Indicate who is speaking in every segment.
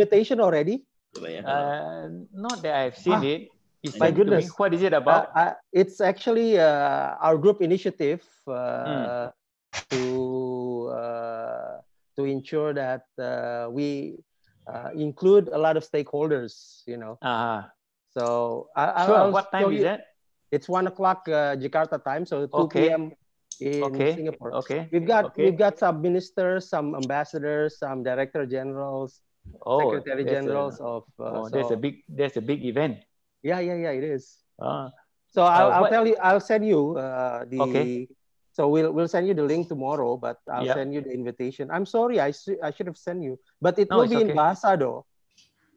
Speaker 1: mutation already?
Speaker 2: Uh, not that I've seen ah, it. It's my goodness. what is it about? Uh, uh,
Speaker 1: it's actually uh, our group initiative uh, hmm. to uh, to ensure that we include a lot of stakeholders. You know. Uh-huh. So I, sure. I'll what time is that? It's one o'clock Jakarta time, so two okay. p.m
Speaker 2: in okay. Singapore. Okay. We've
Speaker 1: got okay. we've got some ministers, some ambassadors, some director generals,
Speaker 2: oh, Secretary Generals a, of. Uh, oh, so, there's a big there's a big event. Yeah, yeah, yeah. It is. Ah. So I'll, uh, I'll tell
Speaker 1: you. I'll send you uh, the. Okay. So we'll we'll send you the link tomorrow, but I'll yep. send you the invitation. I'm sorry, I sh- I should have sent you, but it no, will be okay. in Bahasa though.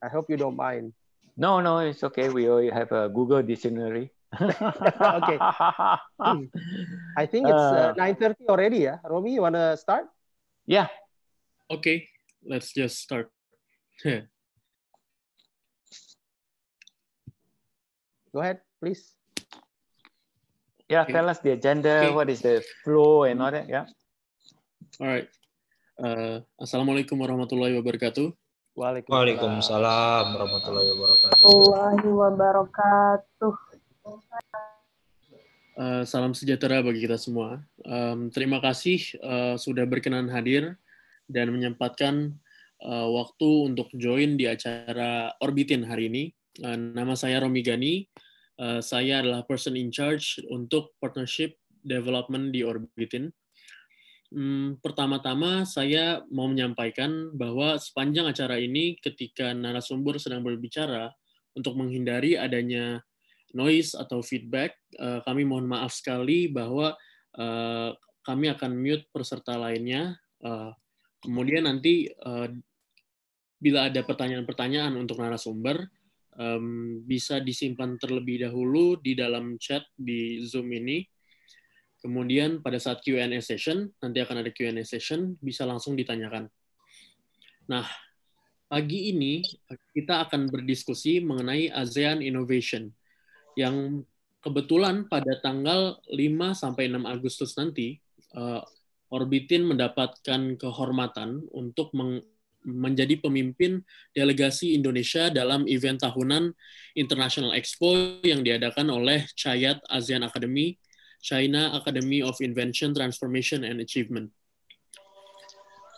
Speaker 1: I hope you don't mind.
Speaker 2: No, no, it's okay. We already have a Google dictionary.
Speaker 1: okay.
Speaker 2: I think it's uh,
Speaker 1: 9:30 uh. already, yeah. Romy, you want to start? Yeah. Okay.
Speaker 3: Let's just start.
Speaker 2: Go ahead, please. Yeah, okay. tell us the agenda, okay. what is the flow and all that, yeah.
Speaker 3: All right. Uh, Assalamualaikum warahmatullahi wabarakatuh. Waalaikumsalam,
Speaker 4: Waalaikumsalam warahmatullahi wabarakatuh. Warahmatullahi wabarakatuh.
Speaker 3: Uh, salam sejahtera bagi kita semua. Um, terima kasih uh, sudah berkenan hadir dan menyempatkan uh, waktu untuk join di acara Orbitin hari ini. Uh, nama saya Romi Gani. Uh, saya adalah person in charge untuk partnership development di Orbitin. Hmm, pertama-tama saya mau menyampaikan bahwa sepanjang acara ini ketika narasumber sedang berbicara untuk menghindari adanya noise atau feedback, uh, kami mohon maaf sekali bahwa uh, kami akan mute peserta lainnya. Uh, kemudian nanti uh, bila ada pertanyaan-pertanyaan untuk narasumber, um, bisa disimpan terlebih dahulu di dalam chat di Zoom ini. Kemudian pada saat Q&A session, nanti akan ada Q&A session, bisa langsung ditanyakan. Nah, pagi ini kita akan berdiskusi mengenai ASEAN Innovation yang kebetulan pada tanggal 5 sampai 6 Agustus nanti uh, Orbitin mendapatkan kehormatan untuk menjadi pemimpin delegasi Indonesia dalam event tahunan International Expo yang diadakan oleh Chayat ASEAN Academy, China Academy of Invention, Transformation, and Achievement.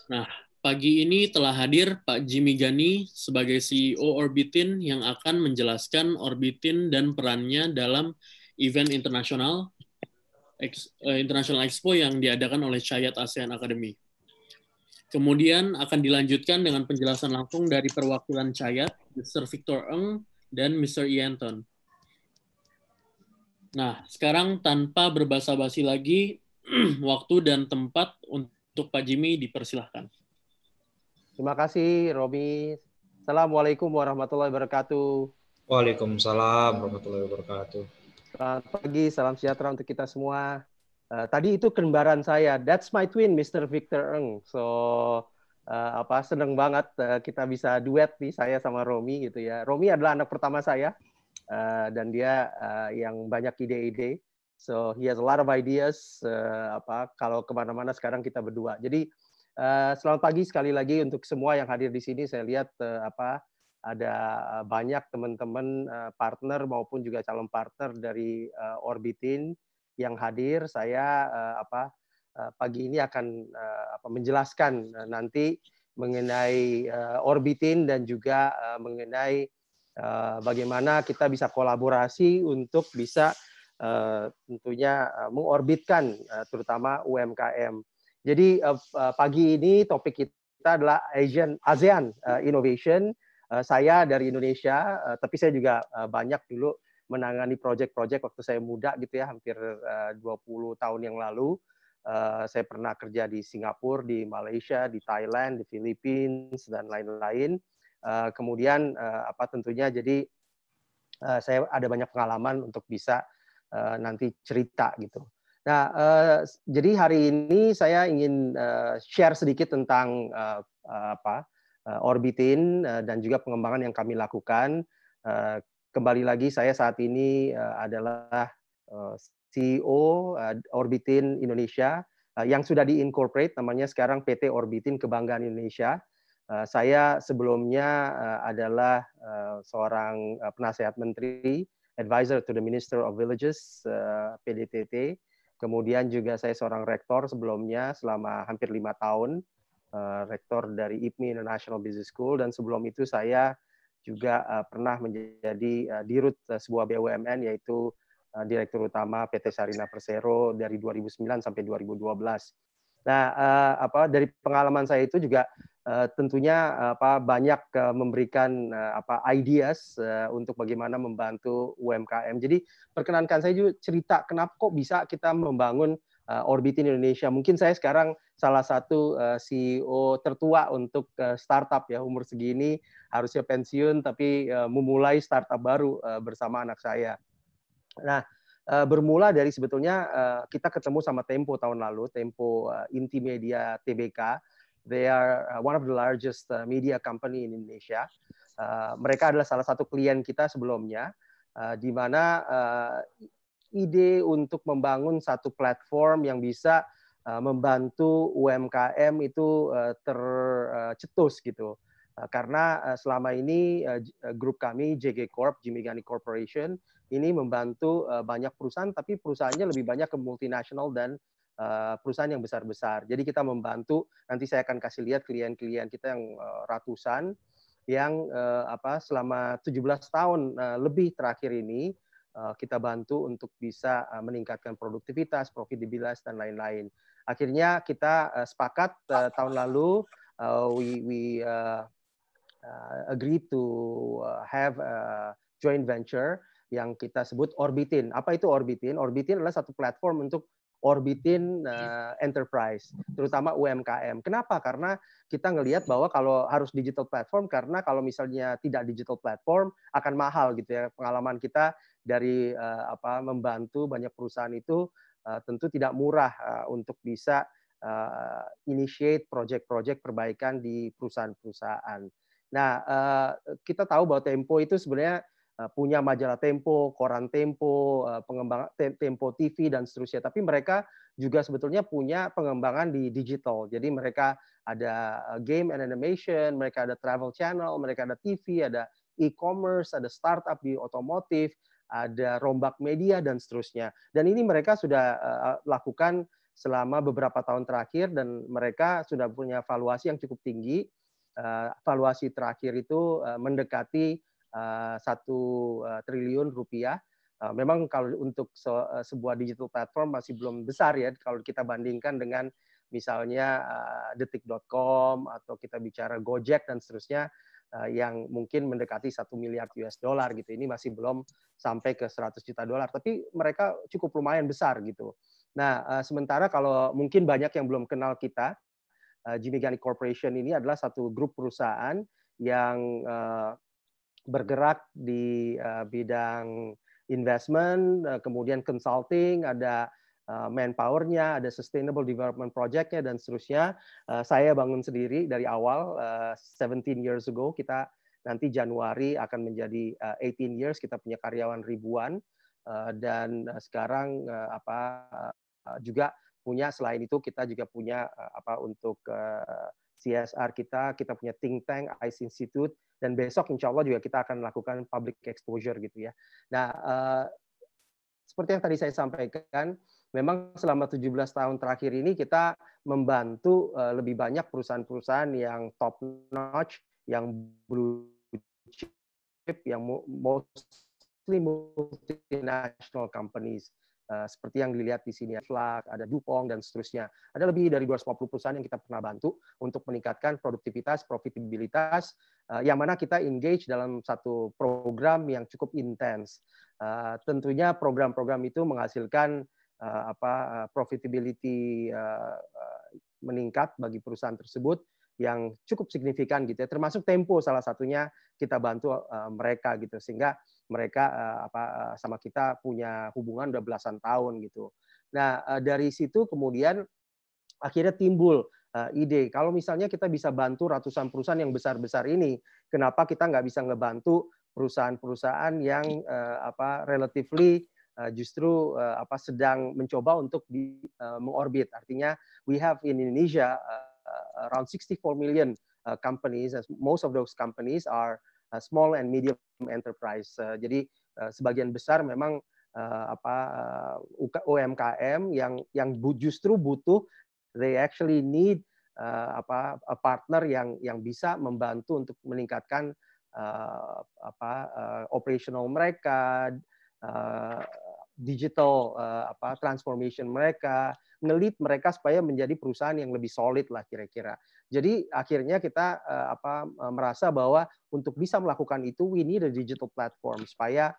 Speaker 3: Nah, pagi ini telah hadir Pak Jimmy Gani sebagai CEO Orbitin yang akan menjelaskan Orbitin dan perannya dalam event internasional eh, International Expo yang diadakan oleh Chayat ASEAN Academy. Kemudian akan dilanjutkan dengan penjelasan langsung dari perwakilan Cayat, Mr. Victor Eng, dan Mr. Ianton. Nah, sekarang tanpa berbasa basi lagi, waktu dan tempat untuk Pak Jimmy dipersilahkan.
Speaker 1: Terima kasih, Romi. Assalamualaikum warahmatullahi wabarakatuh.
Speaker 4: Waalaikumsalam warahmatullahi wabarakatuh.
Speaker 1: Selamat pagi, salam sejahtera untuk kita semua. Eh, tadi itu kembaran saya. That's my twin, Mr. Victor Eng. So uh, apa seneng banget uh, kita bisa duet nih saya sama Romi gitu ya. Romi adalah anak pertama saya uh, dan dia uh, yang banyak ide-ide. So he has a lot of ideas. Uh, apa kalau kemana-mana sekarang kita berdua. Jadi uh, selamat pagi sekali lagi untuk semua yang hadir di sini. Saya lihat uh, apa ada banyak teman-teman uh, partner maupun juga calon partner dari uh, Orbitin yang hadir. Saya uh, apa uh, pagi ini akan uh, apa, menjelaskan uh, nanti mengenai uh, orbitin dan juga uh, mengenai uh, bagaimana kita bisa kolaborasi untuk bisa uh, tentunya uh, mengorbitkan uh, terutama UMKM. Jadi uh, uh, pagi ini topik kita adalah Asian ASEAN uh, Innovation. Uh, saya dari Indonesia, uh, tapi saya juga uh, banyak dulu menangani proyek-proyek waktu saya muda gitu ya, hampir eh, uh, 20 tahun yang lalu. Eh, saya pernah kerja di Singapura, di Malaysia, di Thailand, di Filipina dan lain-lain. Eh, kemudian apa tentunya jadi saya ada banyak pengalaman untuk bisa nanti cerita gitu. Nah, jadi hari ini saya ingin share sedikit tentang apa Orbitin dan juga pengembangan yang kami lakukan kembali lagi saya saat ini uh, adalah uh, eh, CEO uh, eh, Orbitin Indonesia uh, yang sudah diincorporate namanya sekarang PT Orbitin Kebanggaan Indonesia. Uh, saya sebelumnya uh, adalah uh, seorang uh, penasehat menteri, advisor to the Minister of Villages uh, PDTT. Kemudian juga saya seorang rektor sebelumnya selama hampir lima tahun, uh, rektor dari IPMI e International Business School dan sebelum itu saya juga uh, pernah menjadi uh, eh, dirut uh, eh, sebuah BUMN yaitu uh, direktur utama PT Sarina Persero dari 2009 sampai 2012. Nah, uh, apa dari pengalaman saya itu juga uh, tentunya apa banyak uh, memberikan uh, apa ideas uh, untuk bagaimana membantu UMKM. Jadi perkenankan saya juga cerita kenapa kok bisa kita membangun Eh, orbitin Indonesia. Mungkin saya sekarang salah satu eh, CEO tertua untuk eh, startup ya umur segini harusnya pensiun tapi memulai startup baru bersama anak saya. Nah, bermula dari sebetulnya kita ketemu sama Tempo tahun lalu, Tempo Inti Media TBK. They are one of the largest media company in Indonesia. mereka adalah salah satu klien kita sebelumnya, di mana ide untuk membangun satu platform yang bisa eh, membantu UMKM itu eh, tercetus eh, gitu. Karena selama ini grup kami JG Corp, Jimmy Gani Corporation ini membantu banyak perusahaan, tapi perusahaannya lebih banyak ke multinasional dan perusahaan yang besar-besar. Jadi kita membantu. Nanti saya akan kasih lihat klien-klien kita yang ratusan yang apa selama 17 tahun lebih terakhir ini Eh, kita bantu untuk bisa eh, meningkatkan produktivitas, profitabilitas dan lain-lain. Akhirnya kita eh, sepakat tahun lalu we we agreed to have a joint venture yang kita sebut Orbitin. Apa itu Orbitin? Orbitin adalah satu platform untuk orbitin uh, enterprise, terutama UMKM. Kenapa? Karena kita ngelihat bahwa kalau harus digital platform, karena kalau misalnya tidak digital platform akan mahal gitu ya pengalaman kita dari uh, apa membantu banyak perusahaan itu uh, tentu tidak murah uh, untuk bisa uh, initiate project-project perbaikan di perusahaan-perusahaan. Nah, kita tahu bahwa Tempo itu sebenarnya Eh, punya majalah Tempo, koran Tempo, eh, pengembang Tempo TV dan seterusnya. Tapi mereka juga sebetulnya punya pengembangan di digital. Jadi mereka ada eh, game and animation, mereka ada travel channel, mereka ada TV, ada e-commerce, ada startup di otomotif, ada rombak media dan seterusnya. Dan ini mereka sudah lakukan selama beberapa tahun terakhir dan mereka sudah punya valuasi yang cukup tinggi. Valuasi terakhir itu mendekati Eh, satu eh, triliun rupiah. Eh, memang kalau untuk sebuah digital platform masih belum besar ya kalau kita bandingkan dengan misalnya detik.com atau kita bicara Gojek dan seterusnya yang mungkin mendekati satu miliar US dollar gitu. Ini masih belum sampai ke 100 juta dolar, tapi mereka cukup lumayan besar gitu. Nah, sementara kalau mungkin banyak yang belum kenal kita, Jimmy Gani Corporation ini adalah satu grup perusahaan yang bergerak di uh, bidang investment, uh, kemudian consulting, ada uh, manpowernya, ada sustainable development projectnya dan seterusnya. Uh, saya bangun sendiri dari awal uh, 17 years ago kita nanti Januari akan menjadi uh, 18 years kita punya karyawan ribuan uh, dan uh, sekarang uh, apa uh, juga punya selain itu kita juga punya uh, apa untuk uh, CSR kita, kita punya think tank, ICE Institute, dan besok insya Allah juga kita akan melakukan public exposure gitu ya. Nah, uh, seperti yang tadi saya sampaikan, memang selama 17 tahun terakhir ini kita membantu uh, lebih banyak perusahaan-perusahaan yang top notch, yang blue chip, yang mostly multinational companies. Eh, seperti yang dilihat di sini Flak, ada Dupong dan seterusnya. Ada lebih dari 250 perusahaan yang kita pernah bantu untuk meningkatkan produktivitas, profitabilitas eh, yang mana kita engage dalam satu program yang cukup intens. Eh, tentunya program-program itu menghasilkan apa profitability meningkat bagi perusahaan tersebut yang cukup signifikan gitu ya termasuk Tempo salah satunya kita bantu mereka gitu sehingga mereka eh, apa eh, sama kita punya hubungan udah belasan tahun gitu. Nah, eh, dari situ kemudian akhirnya timbul ide. Kalau misalnya kita bisa bantu ratusan perusahaan yang besar-besar ini, kenapa kita nggak bisa ngebantu perusahaan-perusahaan yang apa relatively justru apa sedang mencoba untuk di, mengorbit. Artinya we have in Indonesia around 64 million companies and most of those companies are Uh, small and medium enterprise. Uh, jadi uh, sebagian besar memang uh, apa uh, UMKM yang yang justru butuh they actually need uh, apa a partner yang yang bisa membantu untuk meningkatkan uh, apa uh, operational mereka uh, digital uh, apa transformation mereka ngelit mereka supaya menjadi perusahaan yang lebih solid lah kira-kira jadi akhirnya kita uh, apa eh, merasa bahwa untuk bisa melakukan itu we need a digital platform supaya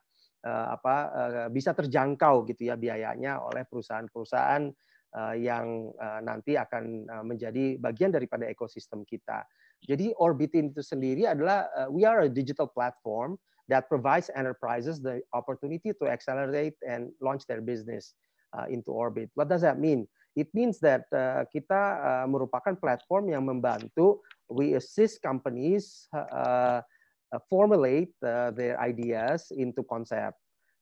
Speaker 1: uh, apa uh, bisa terjangkau gitu ya biayanya oleh perusahaan-perusahaan uh, yang uh, nanti akan uh, menjadi bagian daripada ekosistem kita. Jadi Orbitin itu sendiri adalah uh, we are a digital platform that provides enterprises the opportunity to accelerate and launch their business uh, into orbit. What does that mean? it means that uh, kita uh, merupakan platform yang membantu we assist companies uh, uh, formulate uh, their ideas into concept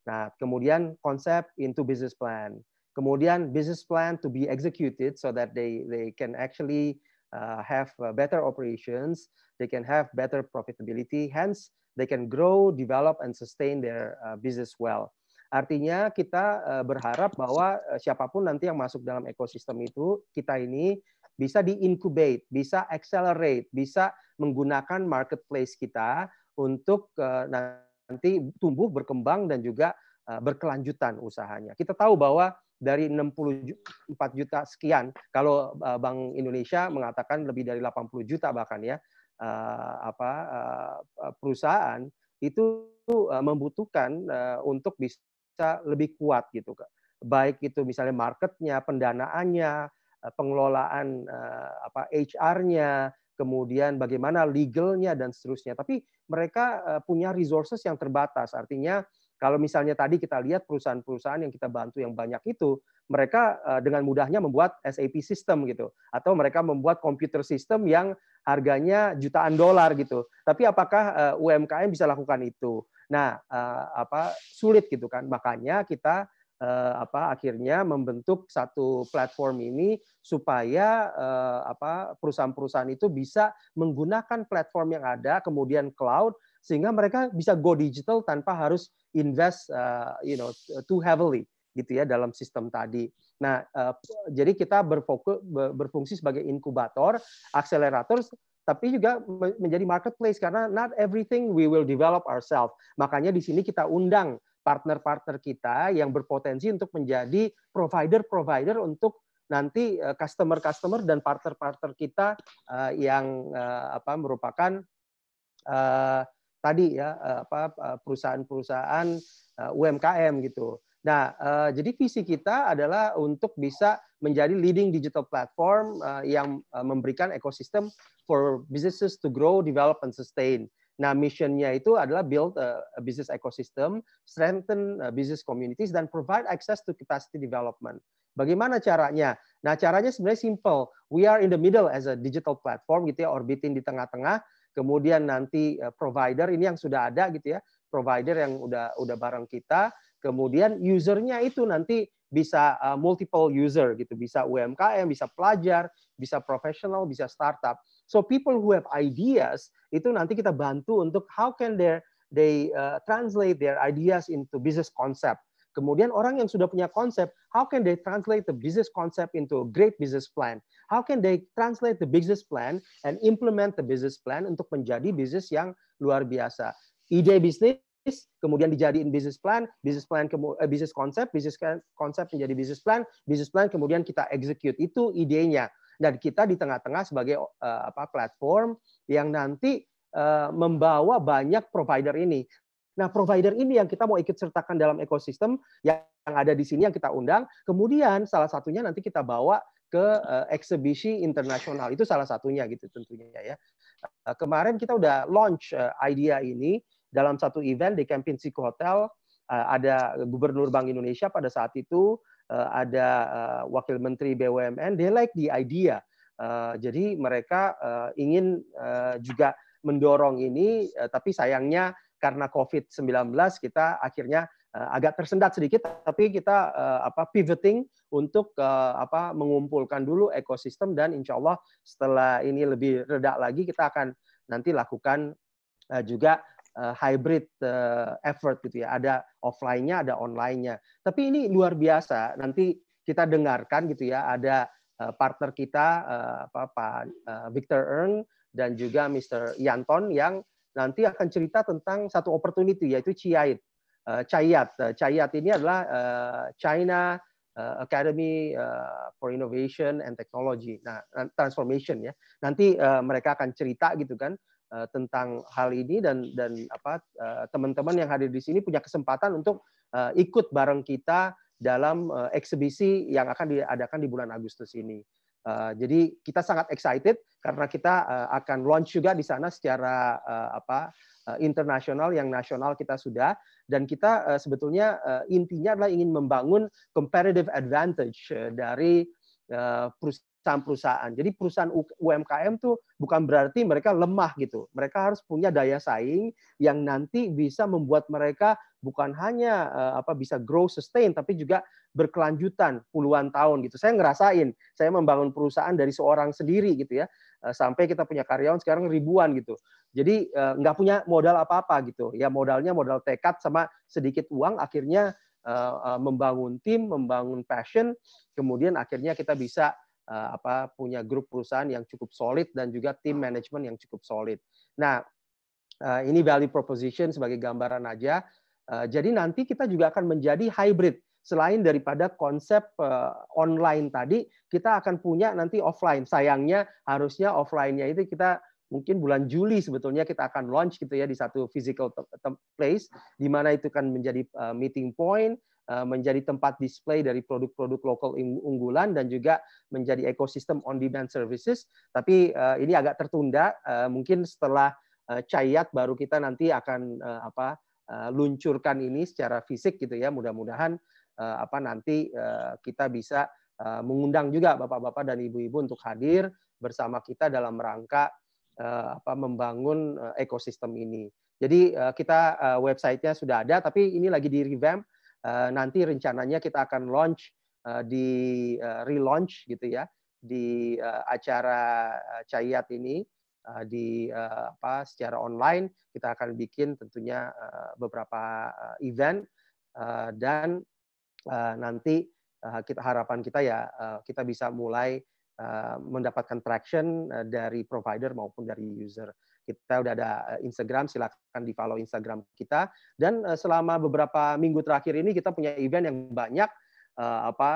Speaker 1: Nah, kemudian konsep into business plan. Kemudian business plan to be executed so that they they can actually uh, have uh, better operations, they can have better profitability, hence they can grow, develop, and sustain their uh, business well. Artinya kita eh, berharap bahwa eh, siapapun nanti yang masuk dalam ekosistem itu, kita ini bisa diincubate, bisa accelerate, bisa menggunakan marketplace kita untuk eh, nanti tumbuh, berkembang, dan juga berkelanjutan usahanya. Kita tahu bahwa dari 64 juta sekian, kalau Bank Indonesia mengatakan lebih dari 80 juta bahkan ya, apa perusahaan itu membutuhkan untuk bisa bisa lebih kuat gitu kak baik itu misalnya marketnya pendanaannya eh, pengelolaan eh, apa HR-nya kemudian bagaimana legalnya dan seterusnya tapi mereka eh, punya resources yang terbatas artinya kalau misalnya tadi kita lihat perusahaan-perusahaan yang kita bantu yang banyak itu, mereka dengan mudahnya membuat SAP system gitu, atau mereka membuat komputer system yang harganya jutaan dolar gitu. Tapi apakah UMKM bisa lakukan itu? Nah, eh, apa sulit gitu kan. Makanya kita eh, apa akhirnya membentuk satu platform ini supaya eh, apa perusahaan-perusahaan itu bisa menggunakan platform yang ada kemudian cloud sehingga mereka bisa go digital tanpa harus invest uh, you know too heavily gitu ya dalam sistem tadi. Nah, uh, jadi kita berfokus berfungsi sebagai inkubator, akselerator tapi juga menjadi marketplace karena not everything we will develop ourselves. Makanya di sini kita undang partner-partner kita yang berpotensi untuk menjadi provider-provider untuk nanti eh, customer-customer dan partner-partner kita eh, yang eh, apa merupakan tadi ya apa perusahaan-perusahaan UMKM gitu. Nah, eh, jadi visi kita adalah untuk bisa menjadi leading digital platform eh, yang eh, memberikan ekosistem for businesses to grow, develop, and sustain. Nah, missionnya itu adalah build a, business ecosystem, strengthen business communities, dan provide access to capacity development. Bagaimana caranya? Nah, caranya sebenarnya simple. We are in the middle as a digital platform gitu ya, orbiting di tengah-tengah. Kemudian nanti provider ini yang sudah ada gitu ya, provider yang udah udah bareng kita Kemudian usernya itu nanti bisa uh, multiple user gitu, bisa UMKM, bisa pelajar, bisa profesional, bisa startup. So people who have ideas itu nanti kita bantu untuk how can they they uh, translate their ideas into business concept. Kemudian orang yang sudah punya konsep, how can they translate the business concept into a great business plan? How can they translate the business plan and implement the business plan untuk menjadi bisnis yang luar biasa? Ide bisnis kemudian dijadiin business plan, business plan ke eh, business konsep, business konsep menjadi business plan, business plan kemudian kita execute. Itu idenya. Dan kita di tengah-tengah sebagai uh, apa platform yang nanti uh, membawa banyak provider ini. Nah, provider ini yang kita mau ikut sertakan dalam ekosistem yang ada di sini yang kita undang. Kemudian salah satunya nanti kita bawa ke uh, eh, eksibisi internasional itu salah satunya gitu tentunya ya. kemarin kita udah launch idea ini dalam satu event di Campin Siku Hotel eh, ada Gubernur Bank Indonesia pada saat itu eh, ada eh, Wakil Menteri BUMN they like the idea jadi mereka ingin juga mendorong ini tapi sayangnya karena COVID-19 kita akhirnya agak tersendat sedikit tapi kita uh, apa pivoting untuk uh, apa mengumpulkan dulu ekosistem dan insya Allah setelah ini lebih reda lagi kita akan nanti lakukan uh, juga uh, hybrid uh, effort gitu ya. Ada offline-nya, ada online-nya. Tapi ini luar biasa. Nanti kita dengarkan gitu ya, ada uh, partner kita uh, apa, Pak uh, Victor Earn dan juga Mr. Yanton yang nanti akan cerita tentang satu opportunity yaitu CIAT. Uh, CIAT. Uh, CIAT ini adalah uh, China Academy for Innovation and Technology. Nah, transformation ya. Nanti uh, mereka akan cerita gitu kan Eh, tentang hal ini dan dan apa eh, teman-teman yang hadir di sini punya kesempatan untuk eh, ikut bareng kita dalam eksibisi yang akan diadakan di bulan Agustus ini. jadi kita sangat excited karena kita akan launch juga di sana secara apa internasional yang nasional kita sudah dan kita sebetulnya intinya adalah ingin membangun comparative advantage dari perusahaan saham perusahaan. Jadi perusahaan UMKM tuh bukan berarti mereka lemah gitu. Mereka harus punya daya saing yang nanti bisa membuat mereka bukan hanya uh, apa bisa grow sustain tapi juga berkelanjutan puluhan tahun gitu. Saya ngerasain, saya membangun perusahaan dari seorang sendiri gitu ya. Uh, sampai kita punya karyawan sekarang ribuan gitu. Jadi uh, nggak punya modal apa-apa gitu. Ya modalnya modal tekad sama sedikit uang akhirnya membangun tim, membangun passion, kemudian akhirnya kita bisa Eh, apa punya grup perusahaan yang cukup solid dan juga tim manajemen yang cukup solid. Nah, eh, ini value proposition sebagai gambaran aja. Eh, jadi nanti kita juga akan menjadi hybrid. Selain daripada konsep online tadi, kita akan punya nanti offline. Sayangnya harusnya offline-nya itu kita mungkin bulan Juli sebetulnya kita akan launch gitu ya di satu physical place di mana itu kan menjadi meeting point Eh, menjadi tempat display dari produk-produk lokal unggulan dan juga menjadi ekosistem on-demand services. Tapi uh, ini agak tertunda, uh, mungkin setelah uh, Cayat baru kita nanti akan uh, apa uh, luncurkan ini secara fisik gitu ya. Mudah-mudahan uh, apa nanti uh, kita bisa uh, mengundang juga bapak-bapak dan ibu-ibu untuk hadir bersama kita dalam rangka uh, apa membangun uh, ekosistem ini. Jadi uh, kita uh, websitenya sudah ada, tapi ini lagi di revamp Eh, nanti rencananya kita akan launch eh, di eh, relaunch gitu ya di acara Cahyat ini di apa secara online kita akan bikin tentunya beberapa event dan nanti kita harapan kita ya kita bisa mulai mendapatkan traction dari provider maupun dari user. Kita udah ada eh, Instagram, silahkan di follow Instagram kita. Dan eh, selama beberapa minggu terakhir ini kita punya event yang banyak. Eh, apa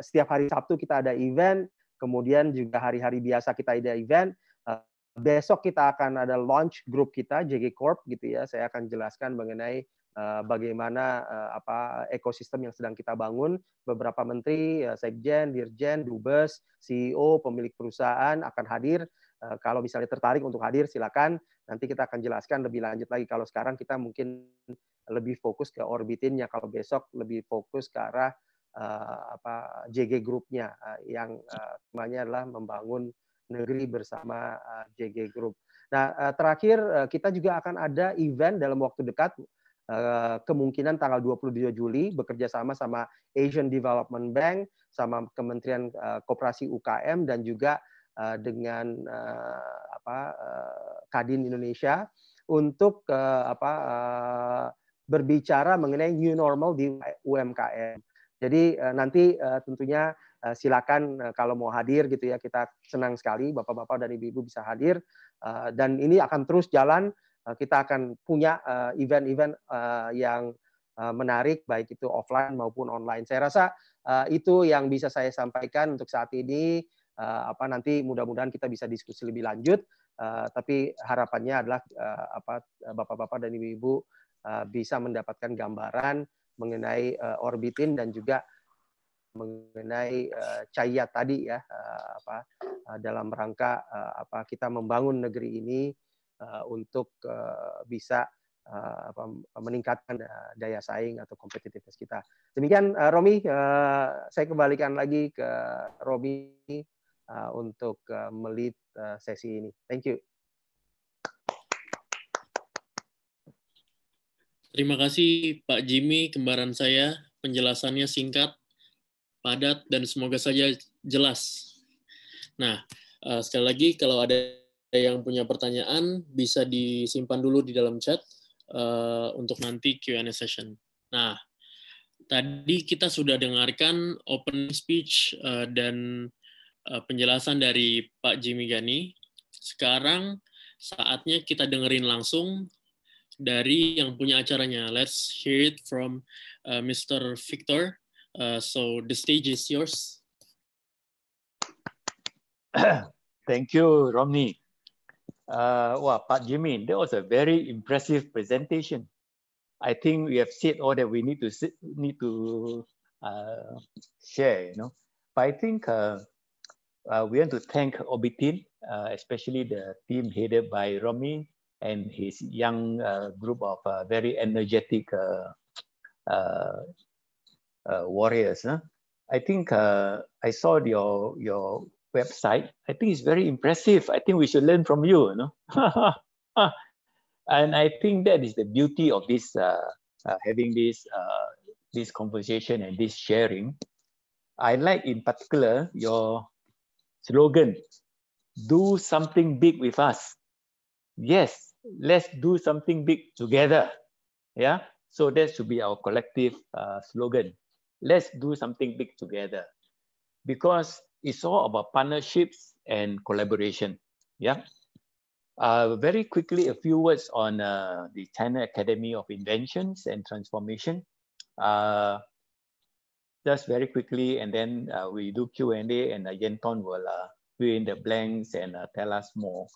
Speaker 1: setiap hari Sabtu kita ada event, kemudian juga hari-hari biasa kita ada event. besok kita akan ada launch grup kita JG Corp gitu ya. Saya akan jelaskan mengenai bagaimana apa ekosistem yang sedang kita bangun. Beberapa menteri, sekjen, dirjen, dubes, CEO, pemilik perusahaan akan hadir Eh, kalau misalnya tertarik untuk hadir, silakan. Nanti kita akan jelaskan lebih lanjut lagi. Kalau sekarang kita mungkin lebih fokus ke orbitinnya. Kalau besok lebih fokus ke arah uh, apa JG grupnya uh, eh, yang uh, adalah membangun negeri bersama uh, JG Group. Nah, uh, terakhir uh, kita juga akan ada event dalam waktu dekat uh, kemungkinan tanggal 22 Juli bekerja sama sama Asian Development Bank sama Kementerian uh, Koperasi UKM dan juga Eh, dengan uh, apa uh, Kadin Indonesia untuk uh, apa uh, berbicara mengenai new normal di UMKM. Jadi uh, nanti uh, tentunya uh, silakan uh, kalau mau hadir gitu ya kita senang sekali bapak-bapak dan ibu-ibu bisa hadir uh, dan ini akan terus jalan uh, kita akan punya event-event uh, uh, yang menarik baik itu offline maupun online. Saya rasa uh, itu yang bisa saya sampaikan untuk saat ini uh, apa nanti mudah-mudahan kita bisa diskusi lebih lanjut. Uh, tapi harapannya adalah uh, apa bapak-bapak dan ibu-ibu uh, bisa mendapatkan gambaran mengenai uh, orbitin dan juga mengenai uh, cahaya tadi ya uh, apa uh, dalam rangka uh, apa kita membangun negeri ini uh, untuk uh, bisa apa, meningkatkan daya saing atau kompetitivitas kita. Demikian Romi, saya kembalikan lagi ke Romi uh, untuk uh, melihat uh, sesi ini. Thank you.
Speaker 3: Terima kasih Pak Jimmy, kembaran saya. Penjelasannya singkat, padat, dan semoga saja jelas. Nah, uh, sekali lagi kalau ada yang punya pertanyaan, bisa disimpan dulu di dalam chat uh, untuk nanti Q&A session. Nah, tadi kita sudah dengarkan open speech uh, dan Eh, penjelasan dari Pak Jimmy Gani. Sekarang saatnya kita dengerin langsung dari yang punya acaranya. Let's hear it from uh, eh, Mr. Victor.
Speaker 2: Uh, so the stage is yours. Thank you, Romney. Uh, wow, Pak Jimmy, that was a very impressive presentation. I think we have said all that we need to need to uh, share. You know, but I think uh, uh, we want to thank Obitin, uh, especially the team headed by Romy and his young uh, group of uh, very energetic uh, warriors. Huh? I think I saw your your website. I think it's very impressive. I think we should learn from you. you know? and I think that is the beauty of this having this this conversation and this sharing. I like in particular your slogan do something big with us. Yes, let's do something big together. Yeah, so that should be our collective uh, slogan. Let's do something big together because it's all about partnerships and collaboration. Yeah. Uh, very quickly, a few words on uh, the China Academy of Inventions and Transformation. Uh, just very quickly, and then uh, we do Q&A and uh, Yenton will uh, fill in the blanks and uh, tell us more,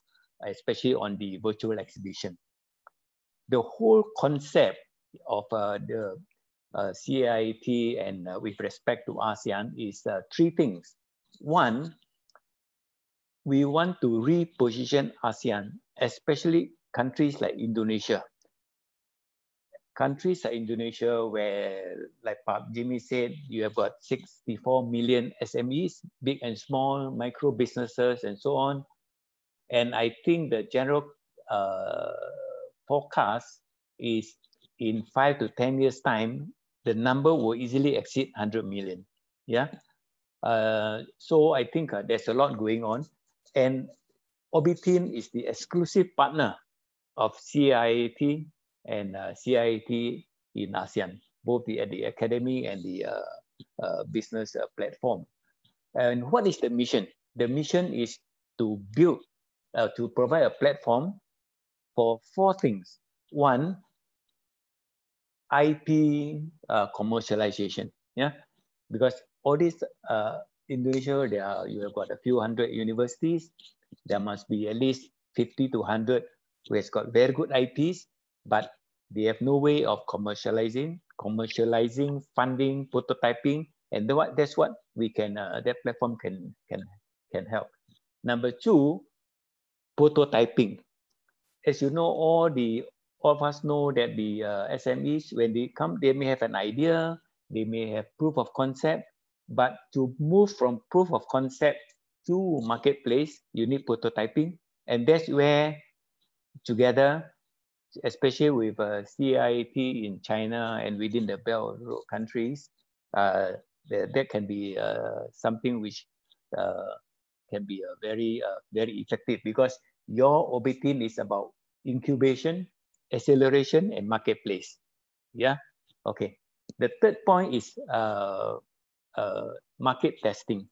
Speaker 2: especially on the virtual exhibition. The whole concept of uh, the uh, CIT and uh, with respect to ASEAN is three things. One, we want to reposition ASEAN, especially countries like Indonesia, countries like Indonesia, where, like Pop Jimmy said, you have got 64 million SMEs, big and small, micro businesses, and so on. And I think the general uh, forecast is in five to 10 years' time, the number will easily exceed 100 million. Yeah. Uh, so I think uh, there's a lot going on. And Obitin is the exclusive partner of CIIT and uh, in ASEAN, both the, at the academy and the uh, uh, business uh, platform. And what is the mission? The mission is to build, to provide a platform for four things. One, IP commercialization. Yeah, because all these Indonesia, there are you have got a few hundred universities. There must be at least 50 to 100 who has got very good IPs but they have no way of commercializing, commercializing, funding, prototyping, and that's what we can, uh, that platform can, can, can help. Number two, prototyping. As you know, all the all of us know that the uh, SMEs, when they come, they may have an idea, they may have proof of concept, but to move from proof of concept to marketplace, you need prototyping. And that's where together especially with uh, CIP in China and within the Belt countries, uh, that, that can be uh, something which uh, can be a very, uh, very effective because your Obitin is about incubation, acceleration, and marketplace. Yeah, okay. The third point is uh, market testing.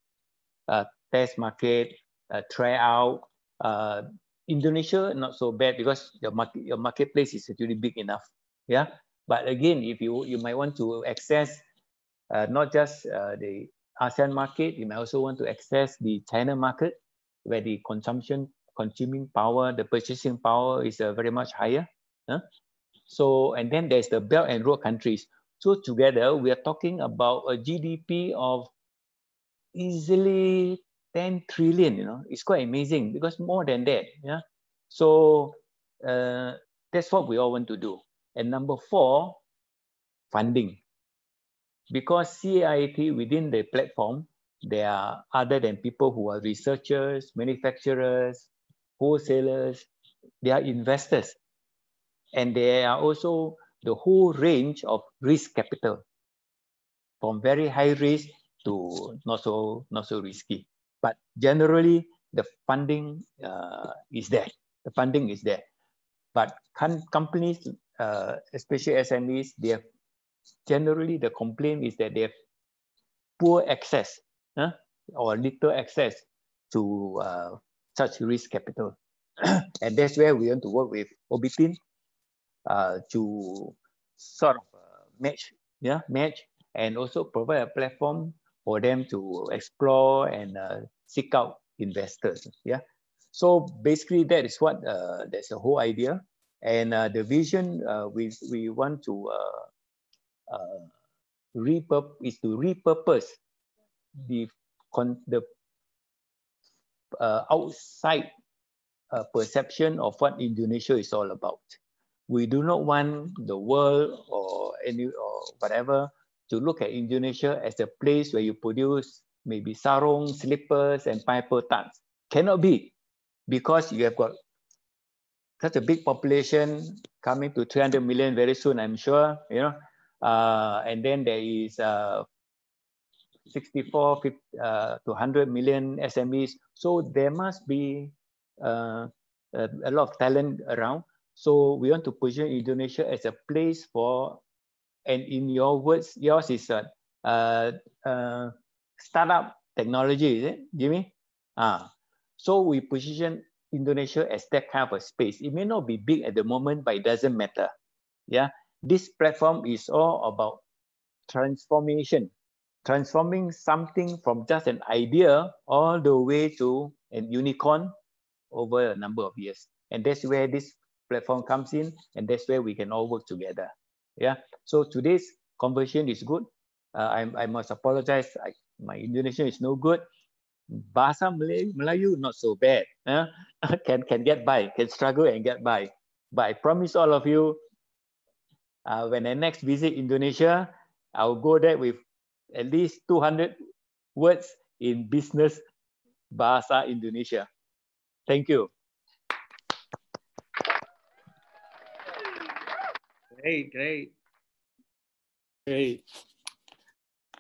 Speaker 2: test market, try out, Indonesia, not so bad because your market, your marketplace is actually big enough. Yeah. But again, if you, you might want to access uh, not just uh, the ASEAN market, you might also want to access the China market where the consumption, consuming power, the purchasing power is uh, very much higher. Huh? So, and then there's the Belt and Road countries. So together, we are talking about a GDP of easily 10 trillion, you know, it's quite amazing because more than that, yeah. So uh, that's what we all want to do. And number four, funding. Because CIT within the platform, there are other than people who are researchers, manufacturers, wholesalers, they are investors. And there are also the whole range of risk capital from very high risk to not so, not so risky. but generally the funding uh, is there. The funding is there, but can companies, uh, especially SMEs, they have generally the complaint is that they have poor access huh, or little access to uh, such risk capital, and that's where we want to work with Obitin uh, to sort of uh, match, yeah, match, and also provide a platform for them to explore and uh, seek out investors. Yeah. So basically, that is what uh, that's the whole idea, and uh, the vision we we want to repurpose is to repurpose the con the uh, outside uh, perception of what Indonesia is all about. We do not want the world or any or whatever to look at Indonesia as a place where you produce maybe sarong, slippers, and pineapple tarts. Cannot be, because you have got such a big population coming to 300 million very soon, I'm sure, you know. Uh, and then there is uh, 64 50, uh, to 100 million SMEs. So there must be uh, a, a lot of talent around. So we want to position Indonesia as a place for and in your words, yours is a uh, uh, uh, startup technology, is it, Jimmy? Ah, so we position Indonesia as that kind of a space. It may not be big at the moment, but it doesn't matter. Yeah, this platform is all about transformation, transforming something from just an idea all the way to a unicorn over a number of years. And that's where this platform comes in, and that's where we can all work together. Yeah. So today's conversion is good. Uh, I, I must apologize. I, my Indonesian is no good. Bahasa Melayu, Melayu not so bad. Huh? can can get by. Can struggle and get by. But I promise all of you, uh, when I next visit Indonesia, I'll go there with at least 200 words in business Bahasa Indonesia. Thank you.
Speaker 5: Great, great.
Speaker 2: Great.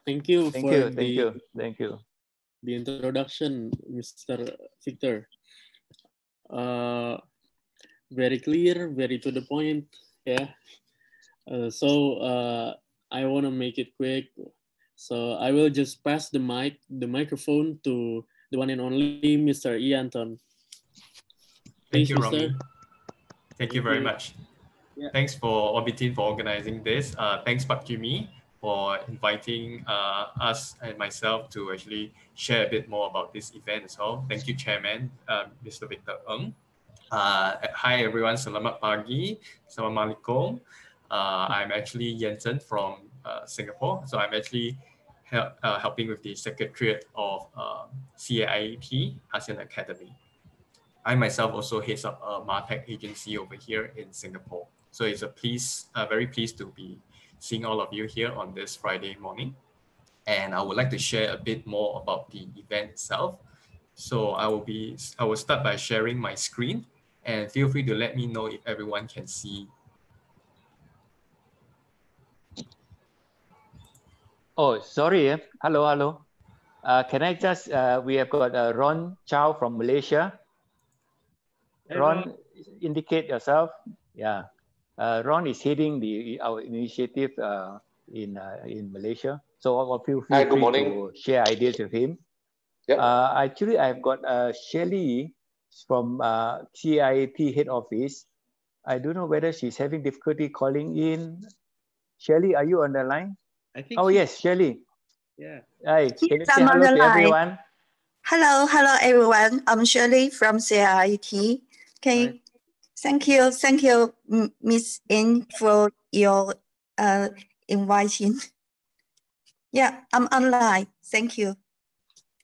Speaker 2: Thank
Speaker 3: you thank for you, the, thank you, thank you. The introduction, Mr. Victor. Uh, very clear, very to the point. Yeah. Uh, so uh, I want to make it quick. So I will just pass the mic, the microphone to the one and only Mr. Ianton. Anton.
Speaker 6: Thank Please, you, Romy. Thank you very much. Thanks for Orbitin for organizing this. Uh, thanks, Pak Jimmy, for inviting uh, us and myself to actually share a bit more about this event as well. Thank you, Chairman, uh, Mr. Victor Ng. Uh, hi, everyone. Selamat pagi. Assalamualaikum. Uh, I'm actually Jensen from uh, Singapore. So I'm actually help, uh, helping with the Secretariat of uh, CAIEP, ASEAN Academy. I myself also heads up a uh, MarTech agency over here in Singapore. So it's a please, uh, very pleased to be seeing all of you here on this Friday morning. And I would like to share a bit more about the event itself. So I will be, I will start by sharing my screen and feel free to let me know if everyone can see.
Speaker 2: Oh, sorry. Eh? Hello, hello. Uh, can I just, uh, we have got uh, Ron Chow from Malaysia. Ron, indicate yourself. Yeah. Uh, Ron is heading the our initiative uh, in uh, in Malaysia. So I'll feel free Hi, good morning. to share ideas with him. Yep. actually, I've got Shelly from uh, CIT head office. I don't know whether she's having difficulty calling in. Shelly, are you on the line? I think. Oh yes, Shelly. Yeah. Hi. Can you say hello to line. everyone? Hello, hello everyone. I'm Shirley from CIT. Can Thank you. Thank you, Miss N, for your uh, inviting. Yeah, I'm online. Thank you.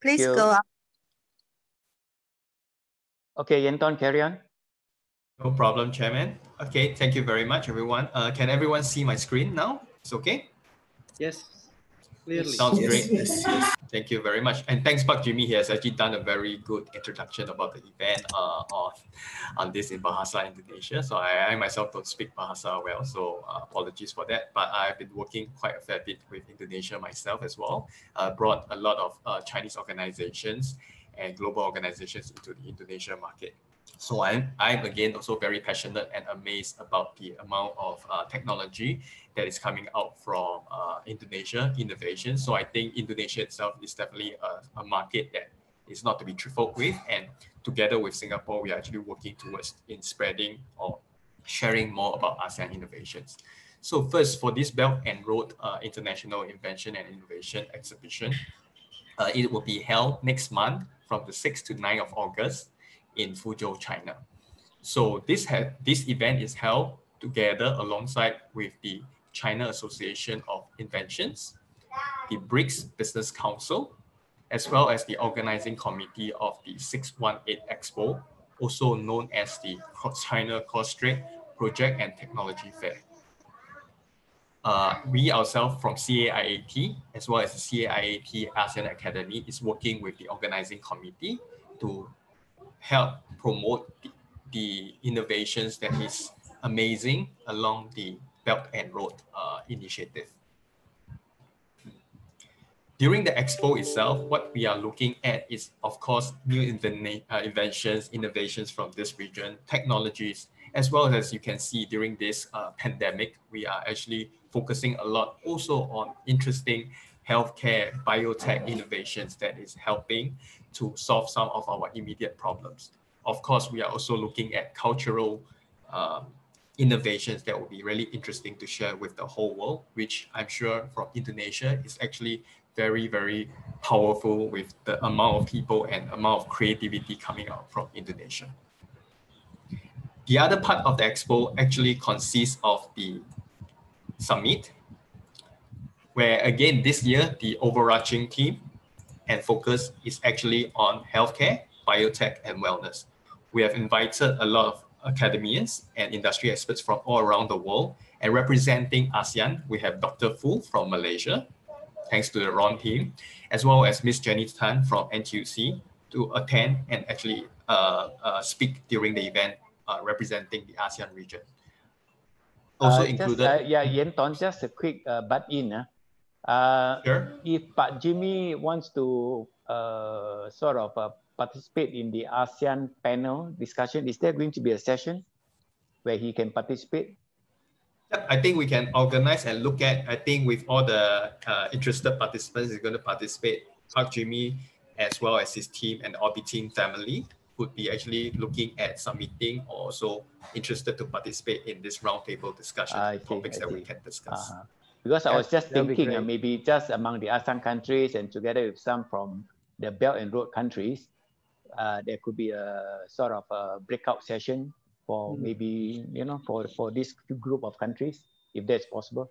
Speaker 2: Please Thank you. go up. Okay, Yenton, carry on.
Speaker 6: No problem, Chairman. Okay, thank you very much, everyone. Uh, can everyone see my screen now? It's okay? Yes. Clearly. It sounds yes, great. Yes, yes. Thank you very much. And thanks, Park Jimmy. He has actually done a very good introduction about the event uh, of, on this in Bahasa Indonesia. So I, I myself don't speak Bahasa well, so uh, apologies for that. But I've been working quite a fair bit with Indonesia myself as well. Uh, brought a lot of uh, Chinese organizations and global organizations into the Indonesia market. So I'm, I'm again also very passionate and amazed about the amount of uh, technology that is coming out from uh, Indonesia innovation. So I think Indonesia itself is definitely a, a market that is not to be trifled with. And together with Singapore, we are actually working towards in spreading or sharing more about ASEAN innovations. So first, for this Belt and Road uh, International Invention and Innovation Exhibition, uh, it will be held next month from the 6th to 9th of August in Fuzhou, China. So this, had, this event is held together alongside with the China Association of Inventions, the BRICS Business Council, as well as the organizing committee of the 618 Expo, also known as the China Cross-Strait Project and Technology Fair. Uh, we ourselves from CAIAT, as well as the CAIAT ASEAN Academy, is working with the organizing committee to help promote the innovations that is amazing along the Belt and Road uh, initiative. During the expo itself, what we are looking at is, of course, new uh, inventions, innovations from this region, technologies, as well as you can see during this uh, pandemic, we are actually focusing a lot also on interesting healthcare biotech innovations that is helping to solve some of our immediate problems. Of course, we are also looking at cultural um, innovations that will be really interesting to share with the whole world, which I'm sure from Indonesia is actually very, very powerful with the amount of people and amount of creativity coming out from Indonesia. The other part of the expo actually consists of the summit, where again this year, the overarching theme and focus is actually on healthcare, biotech, and wellness. We have invited a lot of academians and industry experts from all around the world. And representing ASEAN, we have Dr. Fu from Malaysia, thanks to the Ron team, as well as Miss Jenny Tan from NTUC to attend and actually uh, uh, speak during the event uh, representing the ASEAN region. Also uh, included. Just, uh,
Speaker 2: yeah, Yen Ton, just a quick uh, butt in. Uh, sure. If Pak Jimmy wants to uh, sort of uh, participate in the ASEAN panel discussion, is there going to be a session where he can participate?
Speaker 6: I think we can organize and look at. I think with all the uh, interested participants, is going to participate. Pak Jimmy, as well as his team and orbiting family, would be actually looking at submitting or also interested to participate in this roundtable discussion ah, topics that we can discuss. -huh.
Speaker 2: Because I was just thinking, uh, maybe just among the ASEAN countries and together with some from the Belt and Road countries, uh, there could be a sort of a breakout session for mm. maybe you know for for this group of
Speaker 6: countries if that's possible.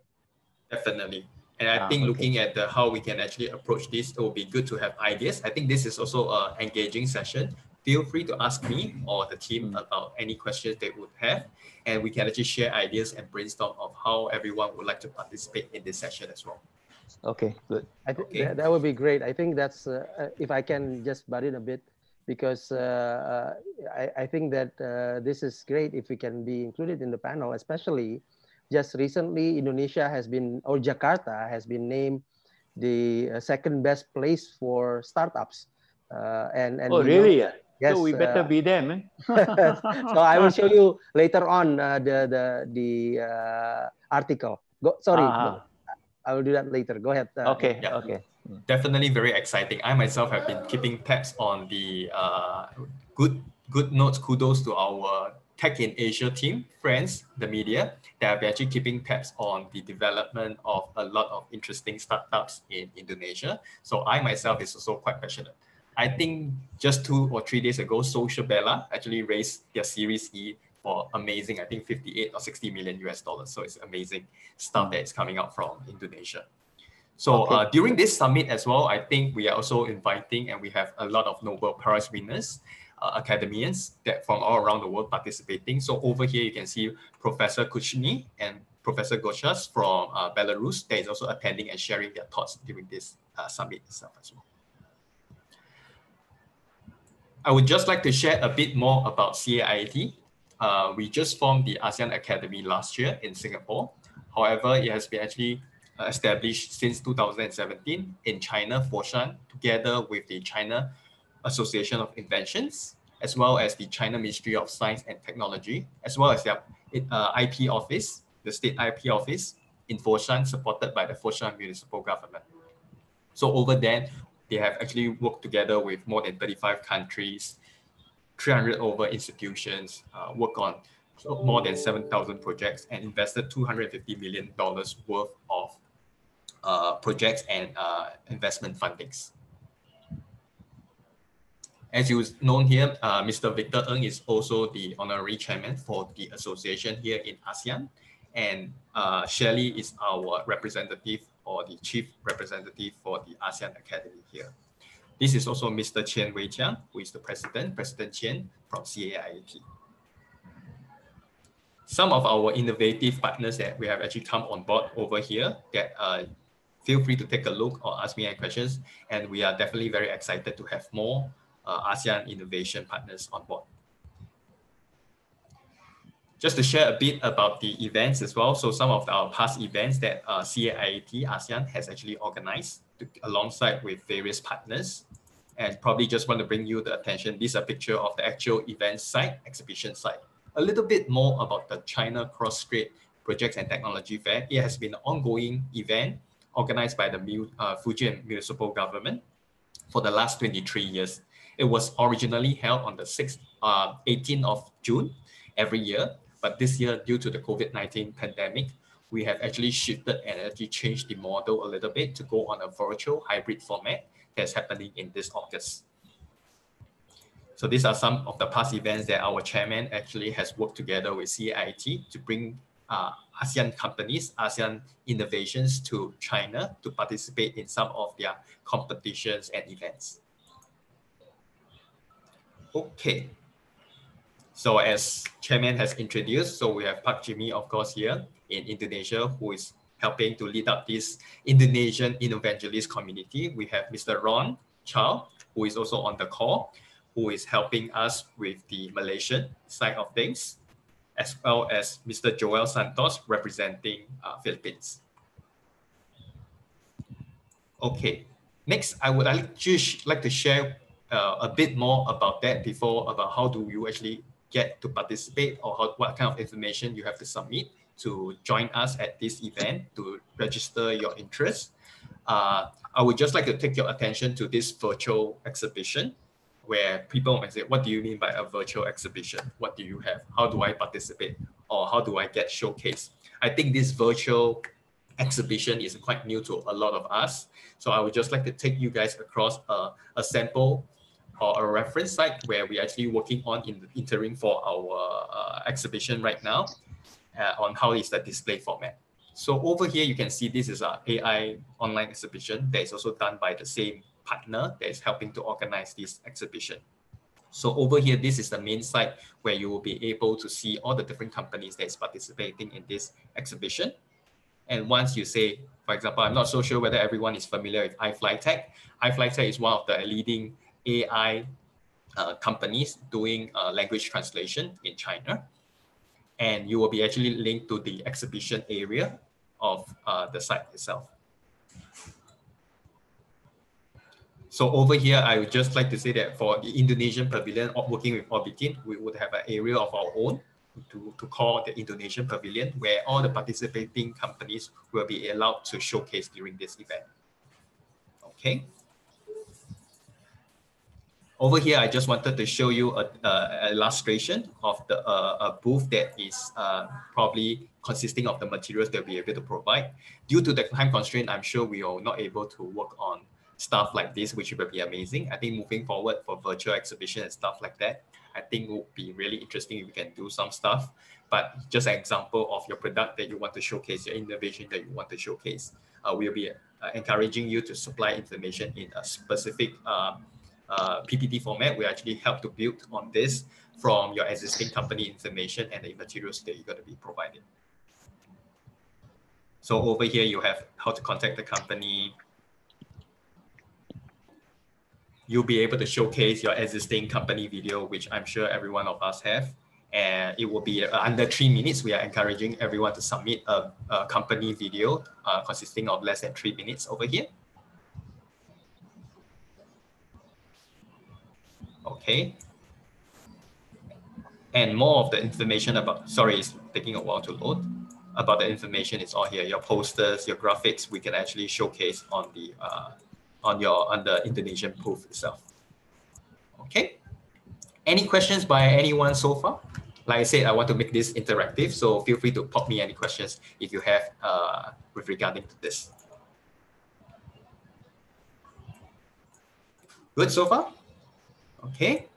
Speaker 6: Definitely. And I ah, think okay. looking at the, how we can actually approach this, it will be good to have ideas. I think this is also an engaging session feel free to ask me or the team mm. about any questions they would have. And we can actually share ideas and brainstorm of how everyone would like to participate in this session as well. Okay, good. I think okay. that,
Speaker 1: that, would be great. I think that's, uh, uh if I can just butt in a bit, because uh, uh, I, I, think that uh, this is great if we can be included in the panel, especially just recently Indonesia has been, or Jakarta has been named the uh, second best place for startups. Uh, and, and oh, really? Know, Yes, so we better uh, be there, eh?
Speaker 5: so I will show you
Speaker 1: later on uh, the the the uh, article. Go, sorry, -huh. I will do that later. Go ahead. Uh, okay. Yeah. Okay.
Speaker 6: Mm. Definitely very exciting. I myself have been keeping tabs on the uh, good good notes. Kudos to our Tech in Asia team, friends, the media, they are actually keeping tabs on the development of a lot of interesting startups in Indonesia. So I myself is also quite passionate. I think just two or three days ago, Social Bella actually raised their Series E for amazing, I think 58 or 60 million US dollars. So it's amazing stuff that is coming out from Indonesia. So uh, okay. uh, during this summit as well, I think we are also inviting and we have a lot of Nobel Prize winners, uh, academians that from all around the world participating. So over here, you can see Professor Kuchni and Professor Goshas from uh, Belarus that is also attending and sharing their thoughts during this uh, summit itself as well. I would just like to share a bit more about CAIT. Uh, we just formed the ASEAN Academy last year in Singapore. However, it has been actually uh, established since 2017 in China, Foshan, together with the China Association of Inventions, as well as the China Ministry of Science and Technology, as well as their uh, IP office, the state IP office in Foshan, supported by the Foshan municipal government. So over there, they have actually worked together with more than 35 countries, 300 over institutions, uh, work on more than 7,000 projects and invested $250 million worth of uh, projects and uh, investment fundings. As you known here, uh, Mr. Victor Ng is also the honorary chairman for the association here in ASEAN. And uh, Shelley is our representative or the chief representative for the ASEAN Academy here. This is also Mr. Chen Wei who is the president, President Chen from CAIAT. Some of our innovative partners that we have actually come on board over here that uh, feel free to take a look or ask me any questions. And we are definitely very excited to have more uh, ASEAN innovation partners on board just to share a bit about the events as well. So some of our past events that uh, CAIT ASEAN has actually organized to, alongside with various partners. And probably just want to bring you the attention. These are a picture of the actual event site, exhibition site. A little bit more about the China Cross-Strait Projects and Technology Fair. It has been an ongoing event organized by the uh, Fujian Municipal Government for the last 23 years. It was originally held on the 6th, uh, 18th of June every year but this year, due to the COVID-19 pandemic, we have actually shifted and actually changed the model a little bit to go on a virtual hybrid format that's happening in this August. So these are some of the past events that our chairman actually has worked together with CIT to bring uh, ASEAN companies, ASEAN innovations to China to participate in some of their competitions and events. Okay, so as chairman has introduced, so we have Pak Jimmy, of course, here in Indonesia, who is helping to lead up this Indonesian evangelist community. We have Mr. Ron Chow, who is also on the call, who is helping us with the Malaysian side of things, as well as Mr. Joel Santos representing uh, Philippines. Okay, next I would like to, like to share uh, a bit more about that before about how do you actually get to participate or how, what kind of information you have to submit to join us at this event to register your interest. Uh, I would just like to take your attention to this virtual exhibition where people might say, what do you mean by a virtual exhibition? What do you have? How do I participate? Or how do I get showcased? I think this virtual exhibition is quite new to a lot of us. So I would just like to take you guys across a, a sample or a reference site where we're actually working on in the interim for our uh, exhibition right now uh, on how is the display format. So over here, you can see this is a AI online exhibition that is also done by the same partner that is helping to organize this exhibition. So over here, this is the main site where you will be able to see all the different companies that is participating in this exhibition. And once you say, for example, I'm not so sure whether everyone is familiar with iFlyTech. iFlyTech is one of the leading AI uh, companies doing uh, language translation in China. And you will be actually linked to the exhibition area of uh, the site itself. So over here, I would just like to say that for the Indonesian Pavilion, working with Orbitin, we would have an area of our own to, to call the Indonesian Pavilion, where all the participating companies will be allowed to showcase during this event. Okay over here, I just wanted to show you a, illustration of the uh, a booth that is uh, probably consisting of the materials that we're able to provide. Due to the time constraint, I'm sure we are not able to work on stuff like this, which would be amazing. I think moving forward for virtual exhibition and stuff like that, I think would be really interesting if we can do some stuff. But just an example of your product that you want to showcase, your innovation that you want to showcase, uh, we'll be uh, encouraging you to supply information in a specific uh, uh, PPT format will actually help to build on this from your existing company information and the materials that you're going to be providing. So over here, you have how to contact the company. You'll be able to showcase your existing company video, which I'm sure every one of us have. And it will be uh, under three minutes. We are encouraging everyone to submit a, a company video uh, consisting of less than three minutes over here. okay? And more of the information about, sorry, it's taking a while to load, about the information it's all here. Your posters, your graphics, we can actually showcase on the, uh, on your, on the Indonesian proof itself. Okay? Any questions by anyone so far? Like I said, I want to make this interactive, so feel free to pop me any questions if you have uh, with regarding to this. Good so far? Okay,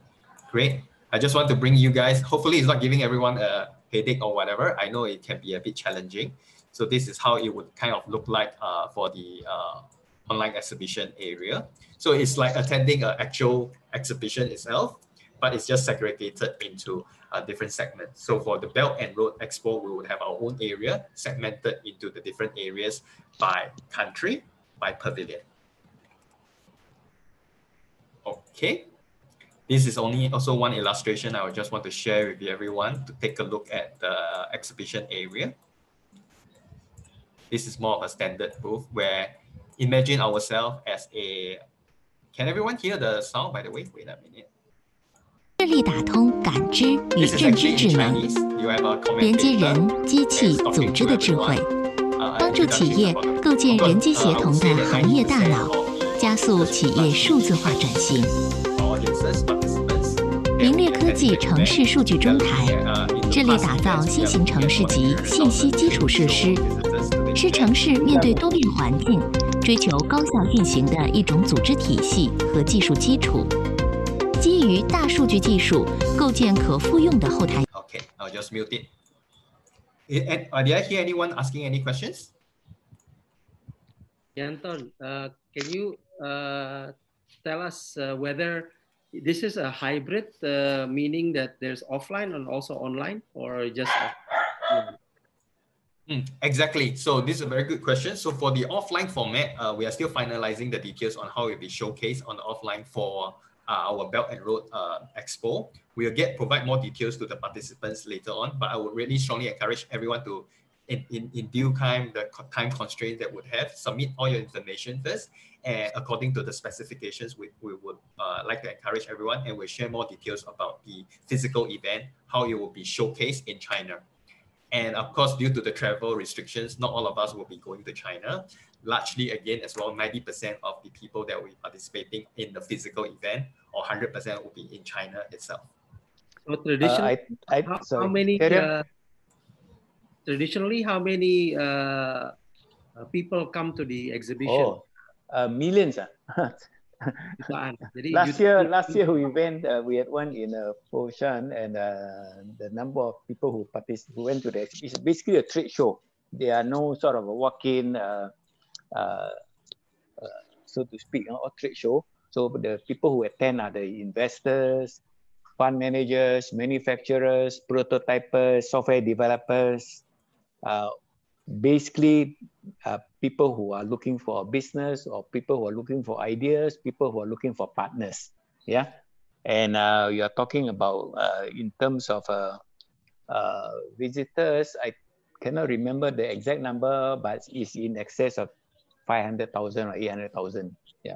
Speaker 6: great. I just want to bring you guys, hopefully it's not giving everyone a headache or whatever. I know it can be a bit challenging. So this is how it would kind of look like uh, for the uh, online exhibition area. So it's like attending an actual exhibition itself, but it's just segregated into uh, different segments. So for the Belt and Road Expo, we would have our own area segmented into the different areas by country, by pavilion. Okay. This is only also one illustration I would just want to share with everyone to take a look at the exhibition area. This is more of a standard booth where imagine ourselves as a, can everyone hear the sound by the way? Wait a minute. 名列科技城市数据中台，致力打造新型城市级信息基础设施，是城市面对多变环境、追求高效运行的一
Speaker 2: 种组织体系和技术基础。基于大数据技术构
Speaker 6: 建可复用的后台。Okay, I'll just mute it. And did I h e r e anyone asking any questions? Yanton, can you
Speaker 1: tell us whether this is a hybrid, uh, meaning
Speaker 6: that there's offline and also online, or just Mm, exactly. So this is a very good question. So for the offline format, uh, we are still finalizing the details on how it will be showcased on the offline for uh, our Belt and Road uh, Expo. We'll get provide more details to the participants later on, but I would really strongly encourage everyone to, in, in, in due time, the time constraint that would have, submit all your information first, and according to the specifications, we, we would uh, like to encourage everyone and we'll share more details about the physical event, how it will be showcased in China. And of course, due to the travel restrictions, not all of us will be going to China. Largely, again, as well, 90% of the people that will be participating in the physical event or 100% will be in China itself.
Speaker 1: So traditionally, uh, I, I, how, how, many, uh, traditionally, how many uh, uh, people come to the exhibition? Oh uh, millions. Ah.
Speaker 2: last year, last year we went, uh, we had one in uh, Foshan, and uh, the number of people who participated, who went to the it's basically a trade show. There are no sort of a walk-in, uh, uh, uh so to speak, or uh, trade show. So the people who attend are the investors, fund managers, manufacturers, prototypers, software developers, uh, basically uh, people who are looking for a business or people who are looking for ideas, people who are looking for partners. Yeah. And uh, you are talking about uh, in terms of uh, uh, visitors, I cannot remember the exact number, but it's in excess of 500,000 or 800,000. Yeah.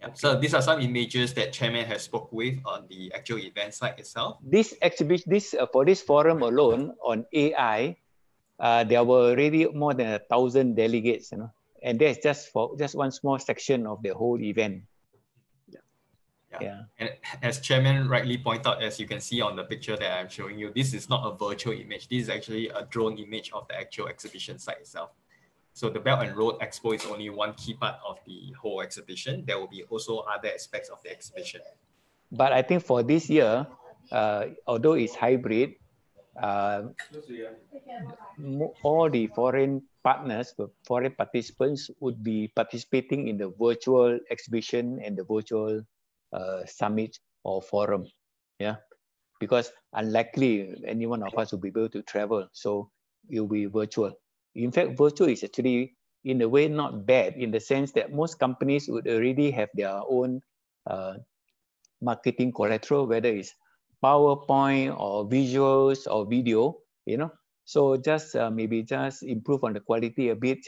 Speaker 6: Yeah. So these are some images that chairman has spoke with on the actual event site itself.
Speaker 2: This exhibition, this uh, for this forum alone on AI, uh, there were already more than a thousand delegates, you know, and that's just for just one small section of the whole event. Yeah. yeah. yeah.
Speaker 6: And as Chairman rightly pointed out, as you can see on the picture that I'm showing you, this is not a virtual image. This is actually a drone image of the actual exhibition site itself. So the Belt and Road Expo is only one key part of the whole exhibition. There will be also other aspects of the exhibition.
Speaker 2: But I think for this year, uh, although it's hybrid, uh, all the foreign partners, foreign participants would be participating in the virtual exhibition and the virtual uh, summit or forum. Yeah, because unlikely any one of us will be able to travel, so it will be virtual. In fact, virtual is actually in a way not bad in the sense that most companies would already have their own uh, marketing collateral, whether it's PowerPoint or visuals or video, you know. So just uh, maybe just improve on the quality a bit,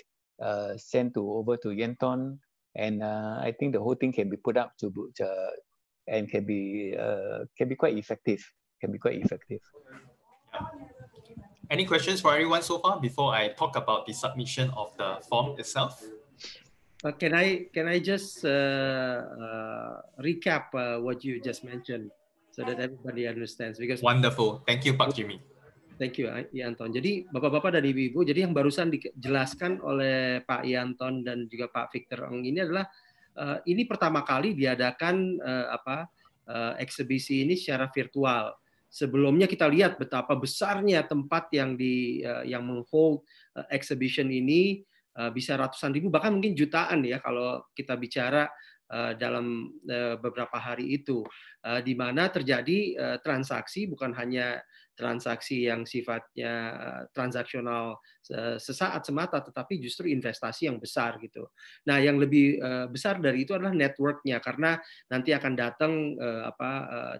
Speaker 2: uh, send to over to Yenton, and uh, I think the whole thing can be put up to uh, and can be uh, can be quite effective. Can be quite effective. Yeah.
Speaker 6: Any questions for everyone so far before I talk about the submission of the form itself?
Speaker 1: Uh, can I can I just uh, uh, recap uh, what you just mentioned? so that everybody understands.
Speaker 6: Because wonderful, thank you Pak Jimmy.
Speaker 1: Thank you, Ianton. Jadi bapak-bapak dan ibu-ibu, jadi yang barusan dijelaskan oleh Pak Ianton dan juga Pak Victor Ong ini adalah uh, ini pertama kali diadakan uh, apa uh, eh, eksibisi ini secara virtual. Sebelumnya kita lihat betapa besarnya tempat yang di uh, yang menghold uh, exhibition ini uh, bisa ratusan ribu bahkan mungkin jutaan ya kalau kita bicara Eh, dalam eh, beberapa hari itu, eh, di mana terjadi transaksi bukan hanya transaksi yang sifatnya eh, transaksional eh, sesaat semata, tetapi justru investasi yang besar gitu. Nah, yang lebih eh, besar dari itu adalah networknya karena nanti akan datang apa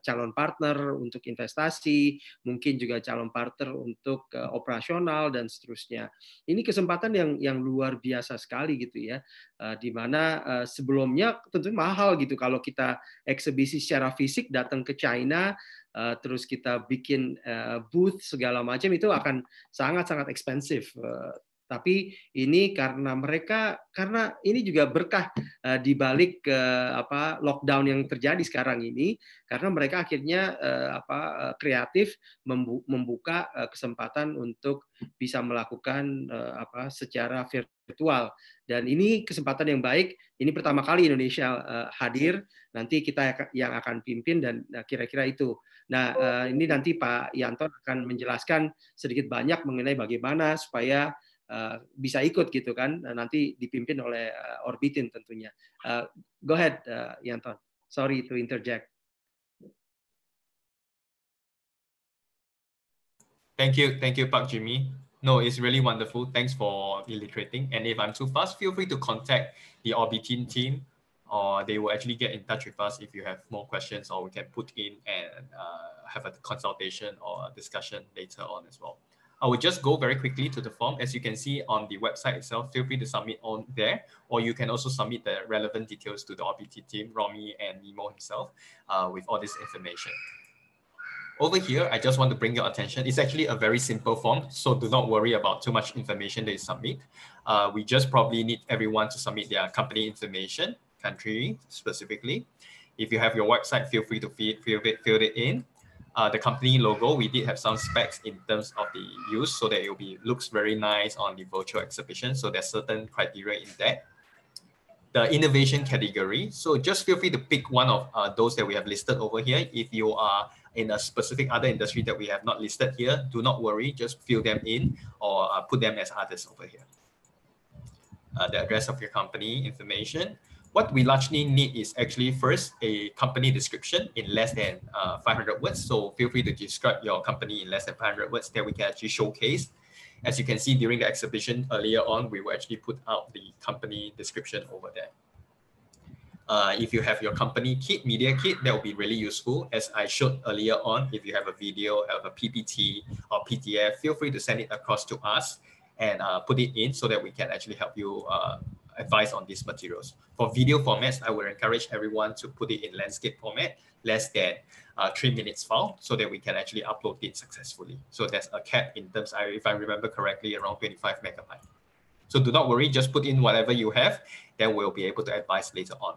Speaker 1: calon partner untuk investasi, mungkin juga calon partner untuk operasional dan seterusnya. Ini kesempatan yang yang luar biasa sekali gitu ya, di mana sebelumnya tentu mahal gitu kalau kita eksebisi secara fisik datang ke China Eh, terus kita bikin eh, booth segala macam itu akan sangat-sangat ekspensif. Eh, tapi ini karena mereka karena ini juga berkah uh, di balik uh, apa lockdown yang terjadi sekarang ini karena mereka akhirnya apa kreatif membuka kesempatan untuk bisa melakukan apa secara virtual dan ini kesempatan yang baik ini pertama kali Indonesia hadir nanti kita yang akan pimpin dan nah, kira-kira itu. Nah, oh. eh, ini nanti Pak Yanto akan menjelaskan sedikit banyak mengenai bagaimana supaya eh, bisa ikut gitu kan. Nah, nanti dipimpin oleh eh, Orbitin tentunya. Go ahead Yanto. Sorry to interject.
Speaker 6: Thank you, thank you, Pak Jimmy. No, it's really wonderful. Thanks for illustrating. And if I'm too fast, feel free to contact the Orbitin team or they will actually get in touch with us if you have more questions or we can put in and uh, have a consultation or a discussion later on as well. I will just go very quickly to the form. As you can see on the website itself, feel free to submit on there, or you can also submit the relevant details to the RPT team, Romy and Nemo himself, uh, with all this information. Over here, I just want to bring your attention. It's actually a very simple form, so do not worry about too much information that you submit. Uh, we just probably need everyone to submit their company information country specifically. If you have your website, feel free to feed, fill, it, fill it in. Uh, the company logo, we did have some specs in terms of the use so that it will be looks very nice on the virtual exhibition. So there's certain criteria in that. The innovation category. So just feel free to pick one of uh, those that we have listed over here. If you are in a specific other industry that we have not listed here, do not worry, just fill them in or uh, put them as others over here. Uh, the address of your company information what we largely need is actually first a company description in less than uh, 500 words. So feel free to describe your company in less than 500 words that we can actually showcase. As you can see during the exhibition earlier on, we will actually put out the company description over there. Uh, if you have your company kit, media kit, that will be really useful. As I showed earlier on, if you have a video, have a PPT or PDF, feel free to send it across to us and uh, put it in so that we can actually help you uh, advice on these materials. For video formats, I would encourage everyone to put it in landscape format, less than uh, three minutes file, so that we can actually upload it successfully. So there's a cap in terms, I, if I remember correctly, around 25 megabyte. So do not worry, just put in whatever you have, then we'll be able to advise later on.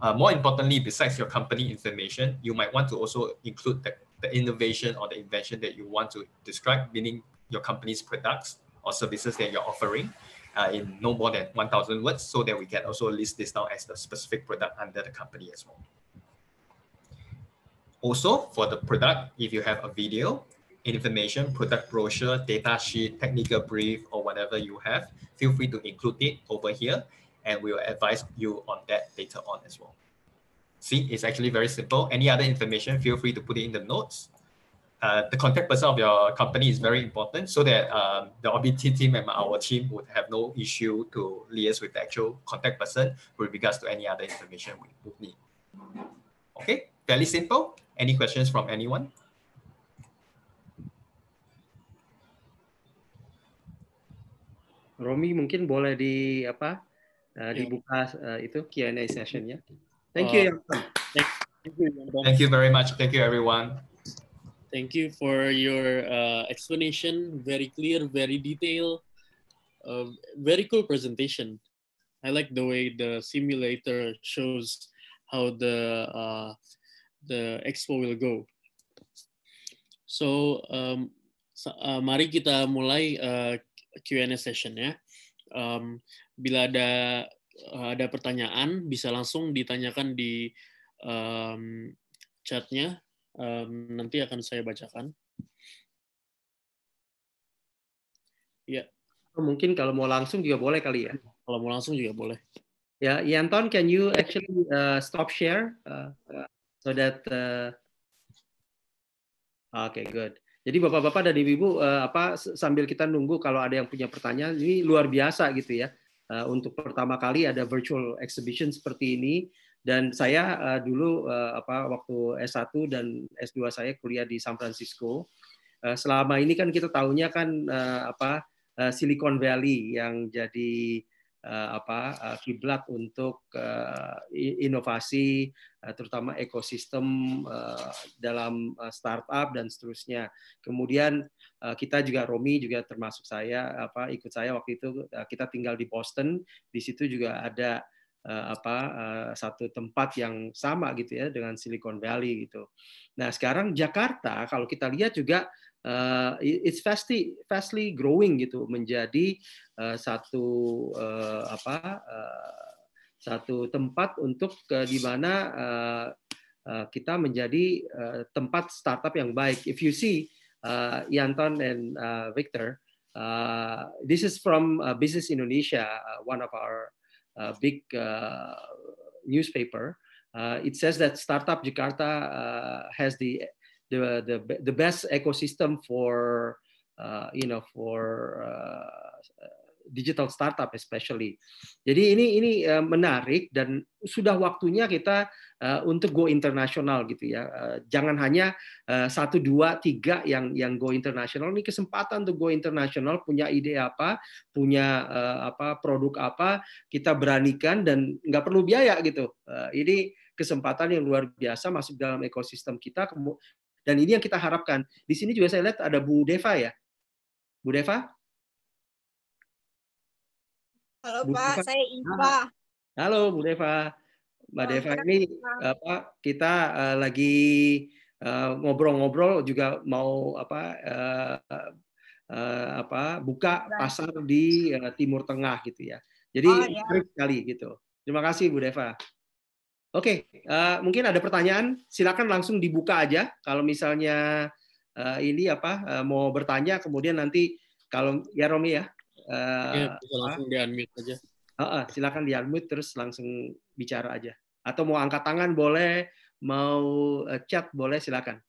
Speaker 6: Uh, more importantly, besides your company information, you might want to also include the, the innovation or the invention that you want to describe, meaning your company's products or services that you're offering uh, in no more than 1,000 words so that we can also list this down as the specific product under the company as well. Also, for the product, if you have a video, information, product brochure, data sheet, technical brief, or whatever you have, feel free to include it over here, and we will advise you on that later on as well. See, it's actually very simple. Any other information, feel free to put it in the notes. Uh, the contact person of your company is very important so that um, the OBT team and our team would have no issue to liaise with the actual contact person with regards to any other information we would need. Okay, fairly simple. Any questions from anyone?
Speaker 1: Romi mungkin boleh di apa uh, dibuka uh, itu Q&A Thank you. Uh, thank you.
Speaker 3: Thank you very
Speaker 6: much. Thank you everyone.
Speaker 3: Thank you for your uh, explanation. Very clear, very detailed. Uh, very cool presentation. I like the way the simulator shows how the uh, the expo will go. So, um, so uh, mari kita mulai uh, Q&A session ya. Um, bila ada uh, ada pertanyaan bisa langsung ditanyakan di um, chatnya um, nanti akan
Speaker 1: saya bacakan. Ya. Mungkin kalau mau langsung juga boleh kali ya. Kalau mau langsung juga boleh. Ya, yeah. Yanton, can you actually uh, stop share uh, uh so that? Uh... Oke, okay, good. Jadi bapak-bapak dan ibu-ibu uh, apa sambil kita nunggu kalau ada yang punya pertanyaan ini luar biasa gitu ya. Uh, untuk pertama kali ada virtual exhibition seperti ini dan saya uh, dulu uh, apa waktu S1 dan S2 saya kuliah di San Francisco. Uh, selama ini kan kita tahunya kan uh, apa uh, Silicon Valley yang jadi uh, apa uh, kiblat untuk uh, inovasi uh, terutama ekosistem uh, dalam uh, startup dan seterusnya. Kemudian kita juga Romi juga termasuk saya apa ikut saya waktu itu kita tinggal di Boston. Di situ juga ada Eh, apa eh, satu tempat yang sama gitu ya dengan Silicon Valley gitu. Nah sekarang Jakarta kalau kita lihat juga uh, it's fastly fastly growing gitu menjadi uh, satu uh, apa uh, satu tempat untuk uh, di mana uh, uh, kita menjadi uh, tempat startup yang baik. If you see uh, Yanton and uh, Victor, uh, this is from uh, Business Indonesia, uh, one of our Uh, big uh, newspaper, uh, it says that Startup Jakarta has the, the, the, the best ecosystem for, you know, for digital startup especially. Jadi ini ini menarik dan sudah waktunya kita Eh, untuk go internasional gitu ya. Eh, jangan hanya eh, satu dua tiga yang yang go internasional. Ini kesempatan untuk go internasional. Punya ide apa? Punya apa produk apa? Kita beranikan dan nggak perlu biaya gitu. Ini kesempatan yang luar biasa masuk dalam ekosistem kita. Dan ini yang kita harapkan. Di sini juga saya lihat ada Bu Deva ya. Bu Deva?
Speaker 5: Halo Bu Pak, Deva. saya Iva. Ah.
Speaker 1: Halo Bu Deva. Mbak nah, Deva ini apa kita uh, lagi eh, ngobrol-ngobrol uh, juga mau apa uh, uh, apa buka pasar di uh, Timur Tengah gitu ya. Jadi oh, ya. sekali gitu. Terima kasih Bu Deva. Oke, okay, uh, mungkin ada pertanyaan, silakan langsung dibuka aja. Kalau misalnya uh, ini apa uh, mau bertanya, kemudian nanti kalau ya Romi ya, uh, ya bisa langsung di unmute aja. Uh, uh, silakan di unmute terus langsung bicara aja. Atau mau angkat tangan boleh, mau eh, chat boleh silakan.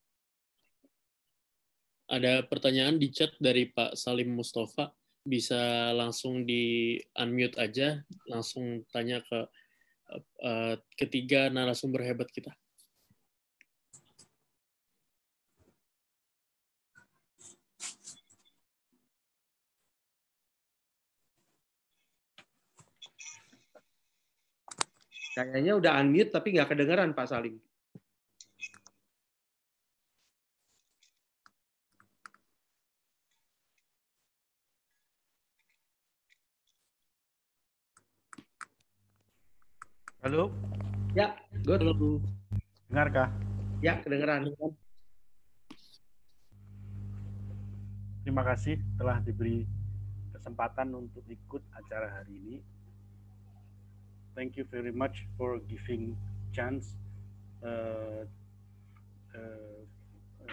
Speaker 3: Ada pertanyaan di chat dari Pak Salim Mustafa, bisa langsung di unmute aja, langsung tanya ke uh,
Speaker 5: ketiga narasumber hebat kita. Kayaknya udah
Speaker 1: unmute tapi nggak kedengeran Pak Salim.
Speaker 5: Halo.
Speaker 7: Ya, good. Halo. Dengarkah? Ya, kedengeran. Terima kasih telah diberi kesempatan untuk ikut acara hari ini. thank you very much for giving chance uh, uh, uh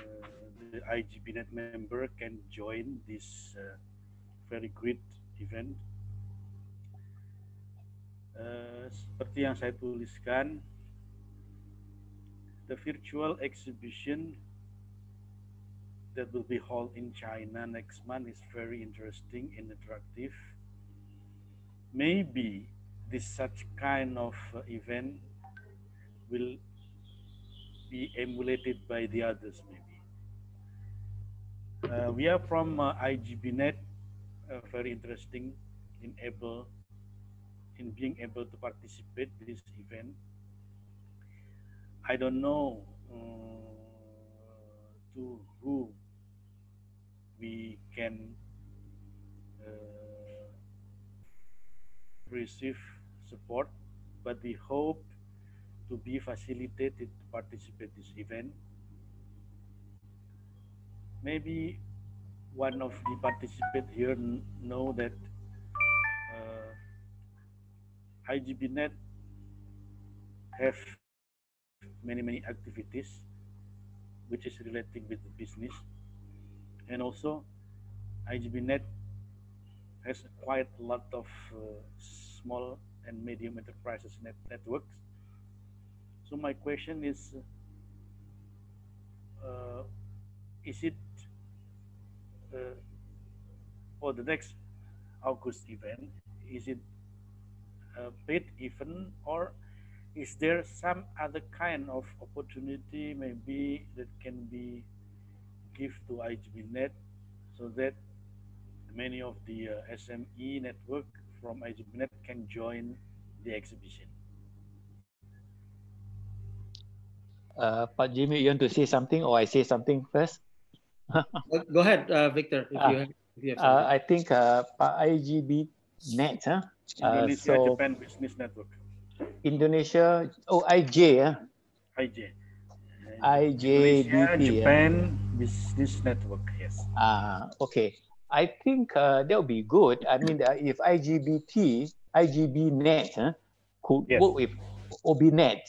Speaker 7: the IGBNet member can join this uh, very great event. seperti yang saya tuliskan, the virtual exhibition that will be held in China next month is very interesting and attractive. Maybe this such kind of uh, event will be emulated by the others maybe. Uh, we are from uh, IGBNet, uh, very interesting in able in being able to participate this event. I don't know uh, to who we can uh, receive support, but we hope to be facilitated to participate this event. Maybe one of the participants here know that uh, IGBNet have many, many activities which is relating with the business. And also IGBNet has quite a lot of uh, small and medium enterprises net networks. So my question is, uh, is it uh, for the next August event, is it a uh, paid event or is there some other kind of opportunity maybe that can be give to IGBNet so that many of the uh, SME network from Egyptnet can join the exhibition.
Speaker 2: Uh, but Jimmy, you want to say something or I say something first?
Speaker 1: Go ahead, uh, Victor, if, uh, you ah. have,
Speaker 2: if you have uh, I think uh, IGB Net, huh? Uh, Indonesia so
Speaker 1: Japan Business Network.
Speaker 2: Indonesia, oh, IJ, huh? IJ. IJ, Japan yeah. Business Network, yes. Ah, okay. I think uh, that'll be good. I mean, uh, if IGBT, IGBNet huh, could yes. work with OBNet,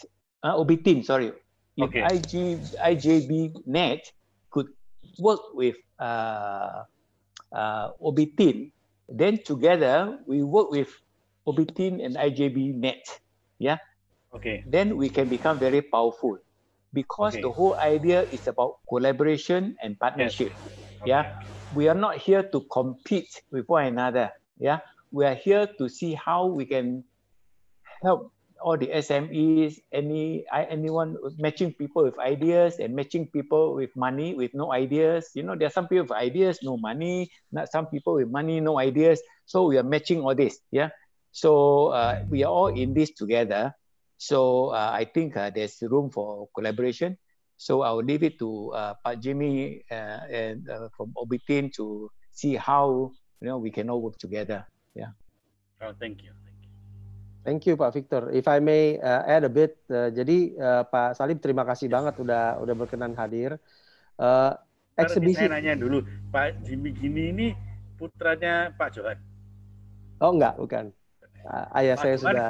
Speaker 2: uh, OBTIN, sorry. If okay. IG, IJBNet could work with uh, uh, OBTIN, then together we work with OBTIN and IJBNet. Yeah. Okay. Then we can become very powerful because okay. the whole idea is about collaboration and partnership. Yes. Okay. Yeah we are not here to compete with one another. Yeah, we are here to see how we can help all the SMEs, any anyone matching people with ideas and matching people with money with no ideas. You know, there are some people with ideas, no money. Not some people with money, no ideas. So we are matching all this. Yeah. So uh, we are all in this together. So uh, I think uh, there's room for collaboration. So I'll leave it to uh, Pak Jimmy uh, and uh, from Obitin to see how you know we can all work together. Yeah.
Speaker 7: Oh, thank you. Thank you,
Speaker 2: thank you Pak Victor. If I may uh, add a bit,
Speaker 1: uh, jadi uh, Pak Salim terima kasih yes. banget udah udah berkenan hadir. Uh, eksibisi. Saya nanya dulu,
Speaker 7: Pak Jimmy Gini ini putranya Pak Johan.
Speaker 1: Oh enggak, bukan. Uh, Ayah Pak saya Johan, sudah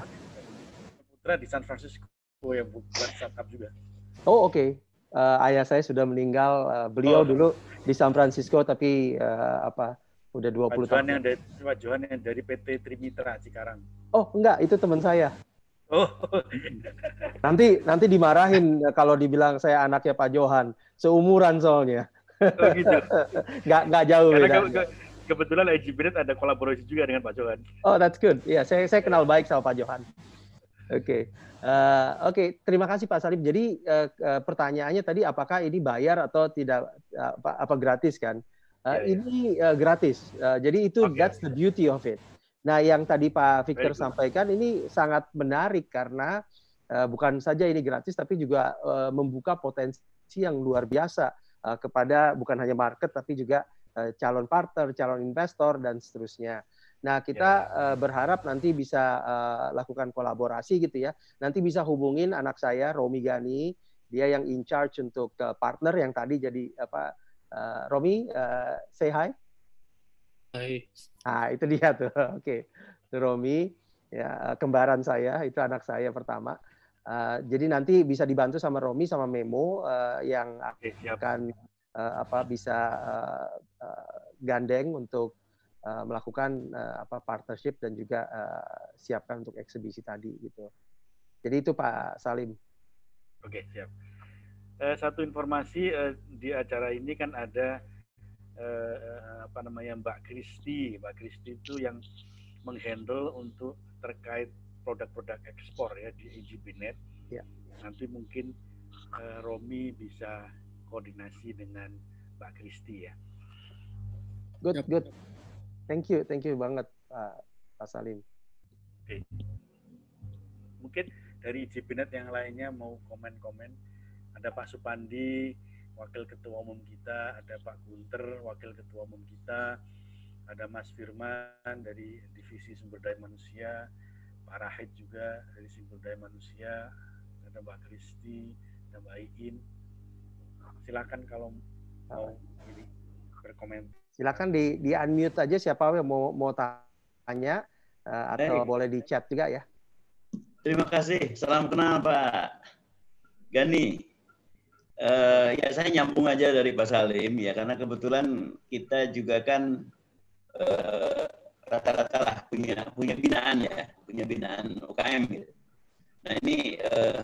Speaker 7: putra di San Francisco yang buat startup juga.
Speaker 1: Oh oke, okay uh, ayah saya sudah meninggal. Uh, beliau oh. dulu di San Francisco tapi uh, apa udah 20 Pak tahun. yang
Speaker 7: Pak Johan yang dari PT Trimitra sekarang.
Speaker 1: Oh, enggak, itu teman saya.
Speaker 7: Oh.
Speaker 1: nanti nanti dimarahin kalau dibilang saya anaknya Pak Johan. Seumuran soalnya. Oh gitu. gak, jauh beda.
Speaker 7: kebetulan IG ada kolaborasi juga dengan
Speaker 1: Pak Johan. Oh, that's good. Iya, yeah, saya saya kenal baik sama Pak Johan. Oke, okay. uh, eh, oke. Okay. Terima kasih Pak Salim. Jadi uh, uh, pertanyaannya tadi, apakah ini bayar atau tidak apa, apa gratis kan? Uh, yeah, yeah. Ini uh, gratis. Uh, jadi itu okay. that's the beauty of it. Nah, yang tadi Pak Victor sampaikan ini sangat menarik karena uh, bukan saja ini gratis, tapi juga uh, membuka potensi yang luar biasa uh, kepada bukan hanya market, tapi juga uh, calon partner, calon investor dan seterusnya. Nah, kita ya. uh, berharap nanti bisa uh, lakukan kolaborasi gitu ya. Nanti bisa hubungin anak saya Romi Gani, dia yang in charge untuk uh, partner yang tadi jadi apa uh, Romi uh, say hi. Hai. ah itu dia tuh. Oke. okay. Romi ya kembaran saya, itu anak saya pertama. Uh, jadi nanti bisa dibantu sama Romi sama Memo uh, yang akan uh, apa bisa uh, uh, gandeng untuk Eh, melakukan uh, apa partnership dan juga uh, siapkan untuk eksibisi tadi gitu. Jadi itu Pak Salim.
Speaker 7: Oke, siap. Uh, satu informasi uh, di acara ini kan ada uh, apa namanya Mbak Kristi. Mbak Kristi itu yang menghandle untuk terkait produk-produk ekspor ya di EGBNet. Ya. Nanti mungkin uh, Romi bisa koordinasi dengan Mbak Kristi ya.
Speaker 1: Good, good. Thank you, thank you banget uh, Pak Salim.
Speaker 7: Oke. Mungkin dari Jibinet yang lainnya mau komen-komen. Ada Pak Supandi, Wakil Ketua Umum kita, ada Pak Gunter, Wakil Ketua Umum kita, ada Mas Firman dari Divisi Sumber Daya Manusia, Pak Rahid juga dari Sumber Daya Manusia, ada Mbak Kristi, ada Mbak Iin. Silakan kalau mau
Speaker 5: berkomentar
Speaker 1: silakan di di unmute aja siapa yang mau mau tanya uh, atau Baik. boleh di chat juga ya.
Speaker 5: Terima kasih. Salam kenal Pak Gani. Uh, ya saya nyambung aja dari Pak Salim ya karena kebetulan kita juga kan rata eh, rata-rata lah punya punya binaan ya punya binaan UKM gitu. Nah ini uh,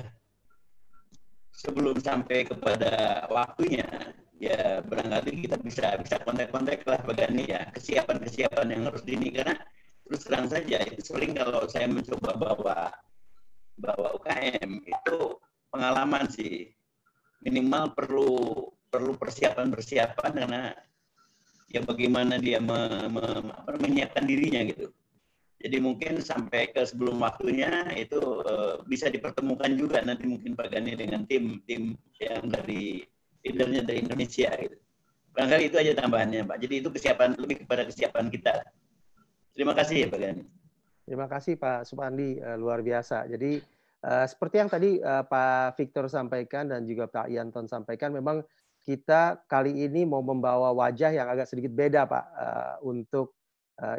Speaker 5: sebelum sampai kepada waktunya ya barangkali kita bisa bisa kontak-kontak lah bagani ya kesiapan-kesiapan yang harus dini karena terus terang saja itu sering kalau saya mencoba bawa bawa UKM itu pengalaman sih minimal perlu perlu persiapan-persiapan karena ya bagaimana dia me, me, apa, menyiapkan dirinya gitu. Jadi mungkin sampai ke sebelum waktunya itu eh, bisa dipertemukan juga nanti mungkin Pak Gani dengan tim tim yang dari leadernya dari Indonesia gitu. Barangkali itu aja tambahannya Pak. Jadi itu kesiapan lebih kepada kesiapan kita. Terima kasih ya Pak Gani.
Speaker 1: Terima kasih Pak Supandi, eh, luar biasa. Jadi eh, seperti yang tadi eh, Pak Victor sampaikan dan juga Pak Yanton sampaikan, memang kita kali ini mau membawa wajah yang agak sedikit beda Pak untuk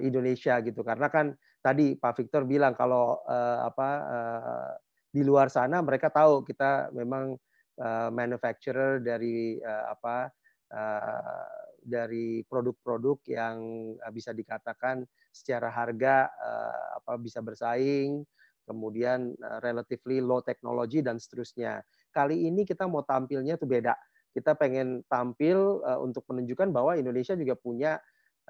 Speaker 1: Indonesia gitu. Karena kan tadi Pak Victor bilang kalau apa di luar sana mereka tahu kita memang uh, manufacturer dari uh, apa uh, dari produk-produk yang bisa dikatakan secara harga uh, apa bisa bersaing, kemudian uh, relatively low technology dan seterusnya. Kali ini kita mau tampilnya itu beda. Kita pengen tampil uh, untuk menunjukkan bahwa Indonesia juga punya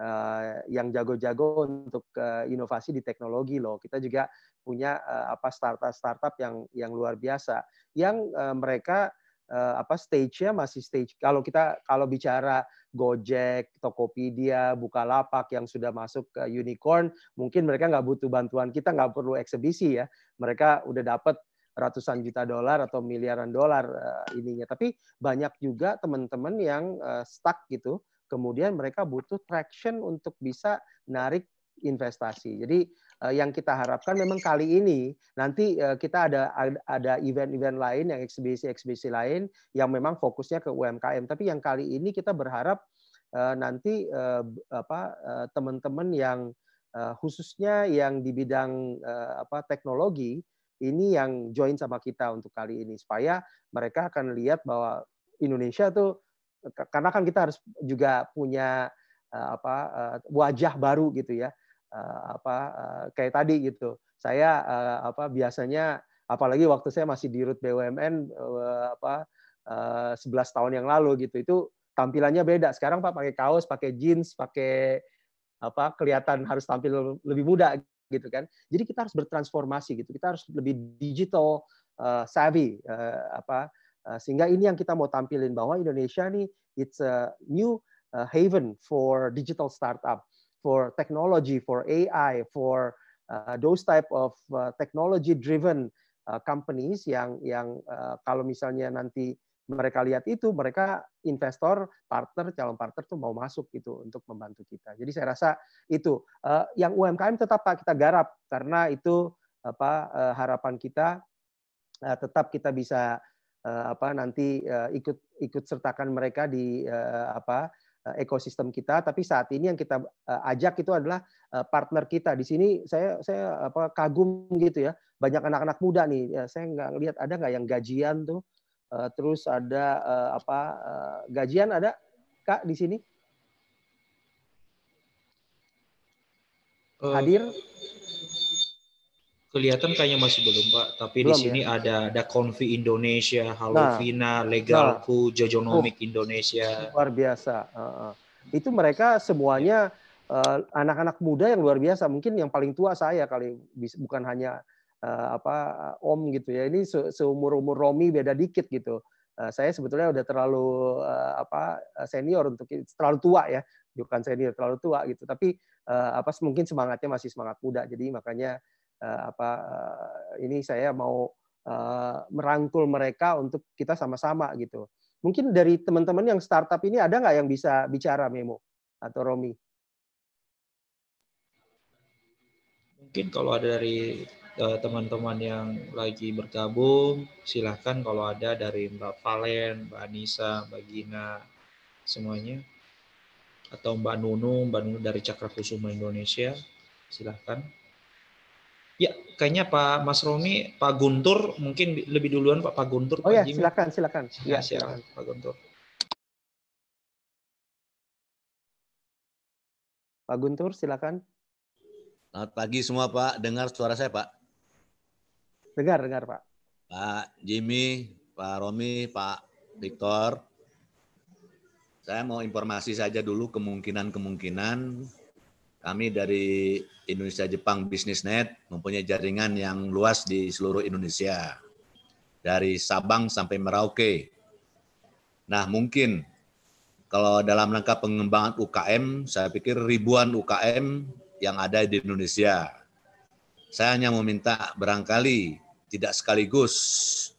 Speaker 1: uh, yang jago-jago untuk uh, inovasi di teknologi loh. Kita juga punya uh, apa startup-startup yang yang luar biasa yang uh, mereka uh, apa stage-nya masih stage kalau kita kalau bicara Gojek, Tokopedia, Bukalapak yang sudah masuk ke unicorn, mungkin mereka nggak butuh bantuan kita, nggak perlu eksebisi ya. Mereka udah dapat ratusan juta dolar atau miliaran dolar uh, ininya. Tapi banyak juga teman-teman yang uh, stuck gitu kemudian mereka butuh traction untuk bisa narik investasi. Jadi eh, yang kita harapkan memang kali ini nanti eh, kita ada ada event-event lain yang eksibisi-eksibisi lain yang memang fokusnya ke UMKM. Tapi yang kali ini kita berharap eh, nanti apa teman-teman yang khususnya yang di bidang apa teknologi ini yang join sama kita untuk kali ini supaya mereka akan lihat bahwa Indonesia tuh karena kan kita harus juga punya eh, apa eh, wajah baru gitu ya eh, apa kayak tadi gitu saya apa biasanya apalagi waktu saya masih di rut BUMN apa 11 tahun yang lalu gitu itu tampilannya beda sekarang pak pakai kaos pakai jeans pakai apa kelihatan harus tampil lebih muda gitu kan jadi kita harus bertransformasi gitu kita harus lebih digital savvy apa Eh, sehingga ini yang kita mau tampilin bahwa Indonesia nih it's a new eh, haven for digital startup, for technology, for AI, for uh, those type of uh, technology driven uh, companies yang yang uh, kalau misalnya nanti mereka lihat itu mereka investor partner calon partner tuh mau masuk gitu untuk membantu kita jadi saya rasa itu uh, yang UMKM tetap pak kita garap karena itu apa uh, harapan kita uh, tetap kita bisa Eh, apa nanti eh, ikut ikut sertakan mereka di eh, apa ekosistem kita tapi saat ini yang kita ajak itu adalah partner kita di sini saya saya apa kagum gitu ya banyak anak-anak muda nih ya, saya nggak lihat ada nggak yang gajian tuh terus ada apa gajian ada kak di sini hadir
Speaker 4: kelihatan kayaknya masih belum Pak, tapi belum, di sini ya? ada ada konfi Indonesia, Halovina, nah, nah, Legalku, nah. Jojonomic uh, Indonesia. Luar biasa.
Speaker 1: Uh, itu mereka semuanya eh, anak-anak uh, muda yang luar biasa. Mungkin yang paling tua saya kali bukan hanya uh, apa Om gitu ya. Ini se seumur-umur Romi beda dikit gitu. Uh, saya sebetulnya udah terlalu uh, apa senior untuk terlalu tua ya bukan senior terlalu tua gitu tapi uh, apa mungkin semangatnya masih semangat muda jadi makanya Eh, apa eh, ini saya mau eh, merangkul mereka untuk kita sama-sama gitu. Mungkin dari teman-teman yang startup ini ada nggak yang bisa bicara Memo atau Romi?
Speaker 4: Mungkin kalau ada dari teman-teman yang lagi bergabung, silahkan kalau ada dari Mbak Valen, Mbak Anissa, Mbak Gina, semuanya. Atau Mbak Nunu, Mbak Nunu dari Cakra Kusuma Indonesia, silahkan. Ya, kayaknya Pak Mas Romi, Pak Guntur mungkin lebih duluan Pak Pak Guntur.
Speaker 1: Oh ya, Pak ya, Jimmy. silakan,
Speaker 5: silakan. Ya, ya silakan
Speaker 4: Pak Guntur.
Speaker 8: Pak Guntur, silakan. Selamat pagi semua Pak, dengar suara saya Pak. Dengar, dengar Pak. Pak Jimmy, Pak Romi, Pak Victor. Saya mau informasi saja dulu kemungkinan-kemungkinan kami dari Indonesia Jepang Business Net mempunyai jaringan yang luas di seluruh Indonesia. Dari Sabang sampai Merauke. Nah, mungkin kalau dalam rangka pengembangan UKM, saya pikir ribuan UKM yang ada di Indonesia. Saya hanya meminta barangkali tidak sekaligus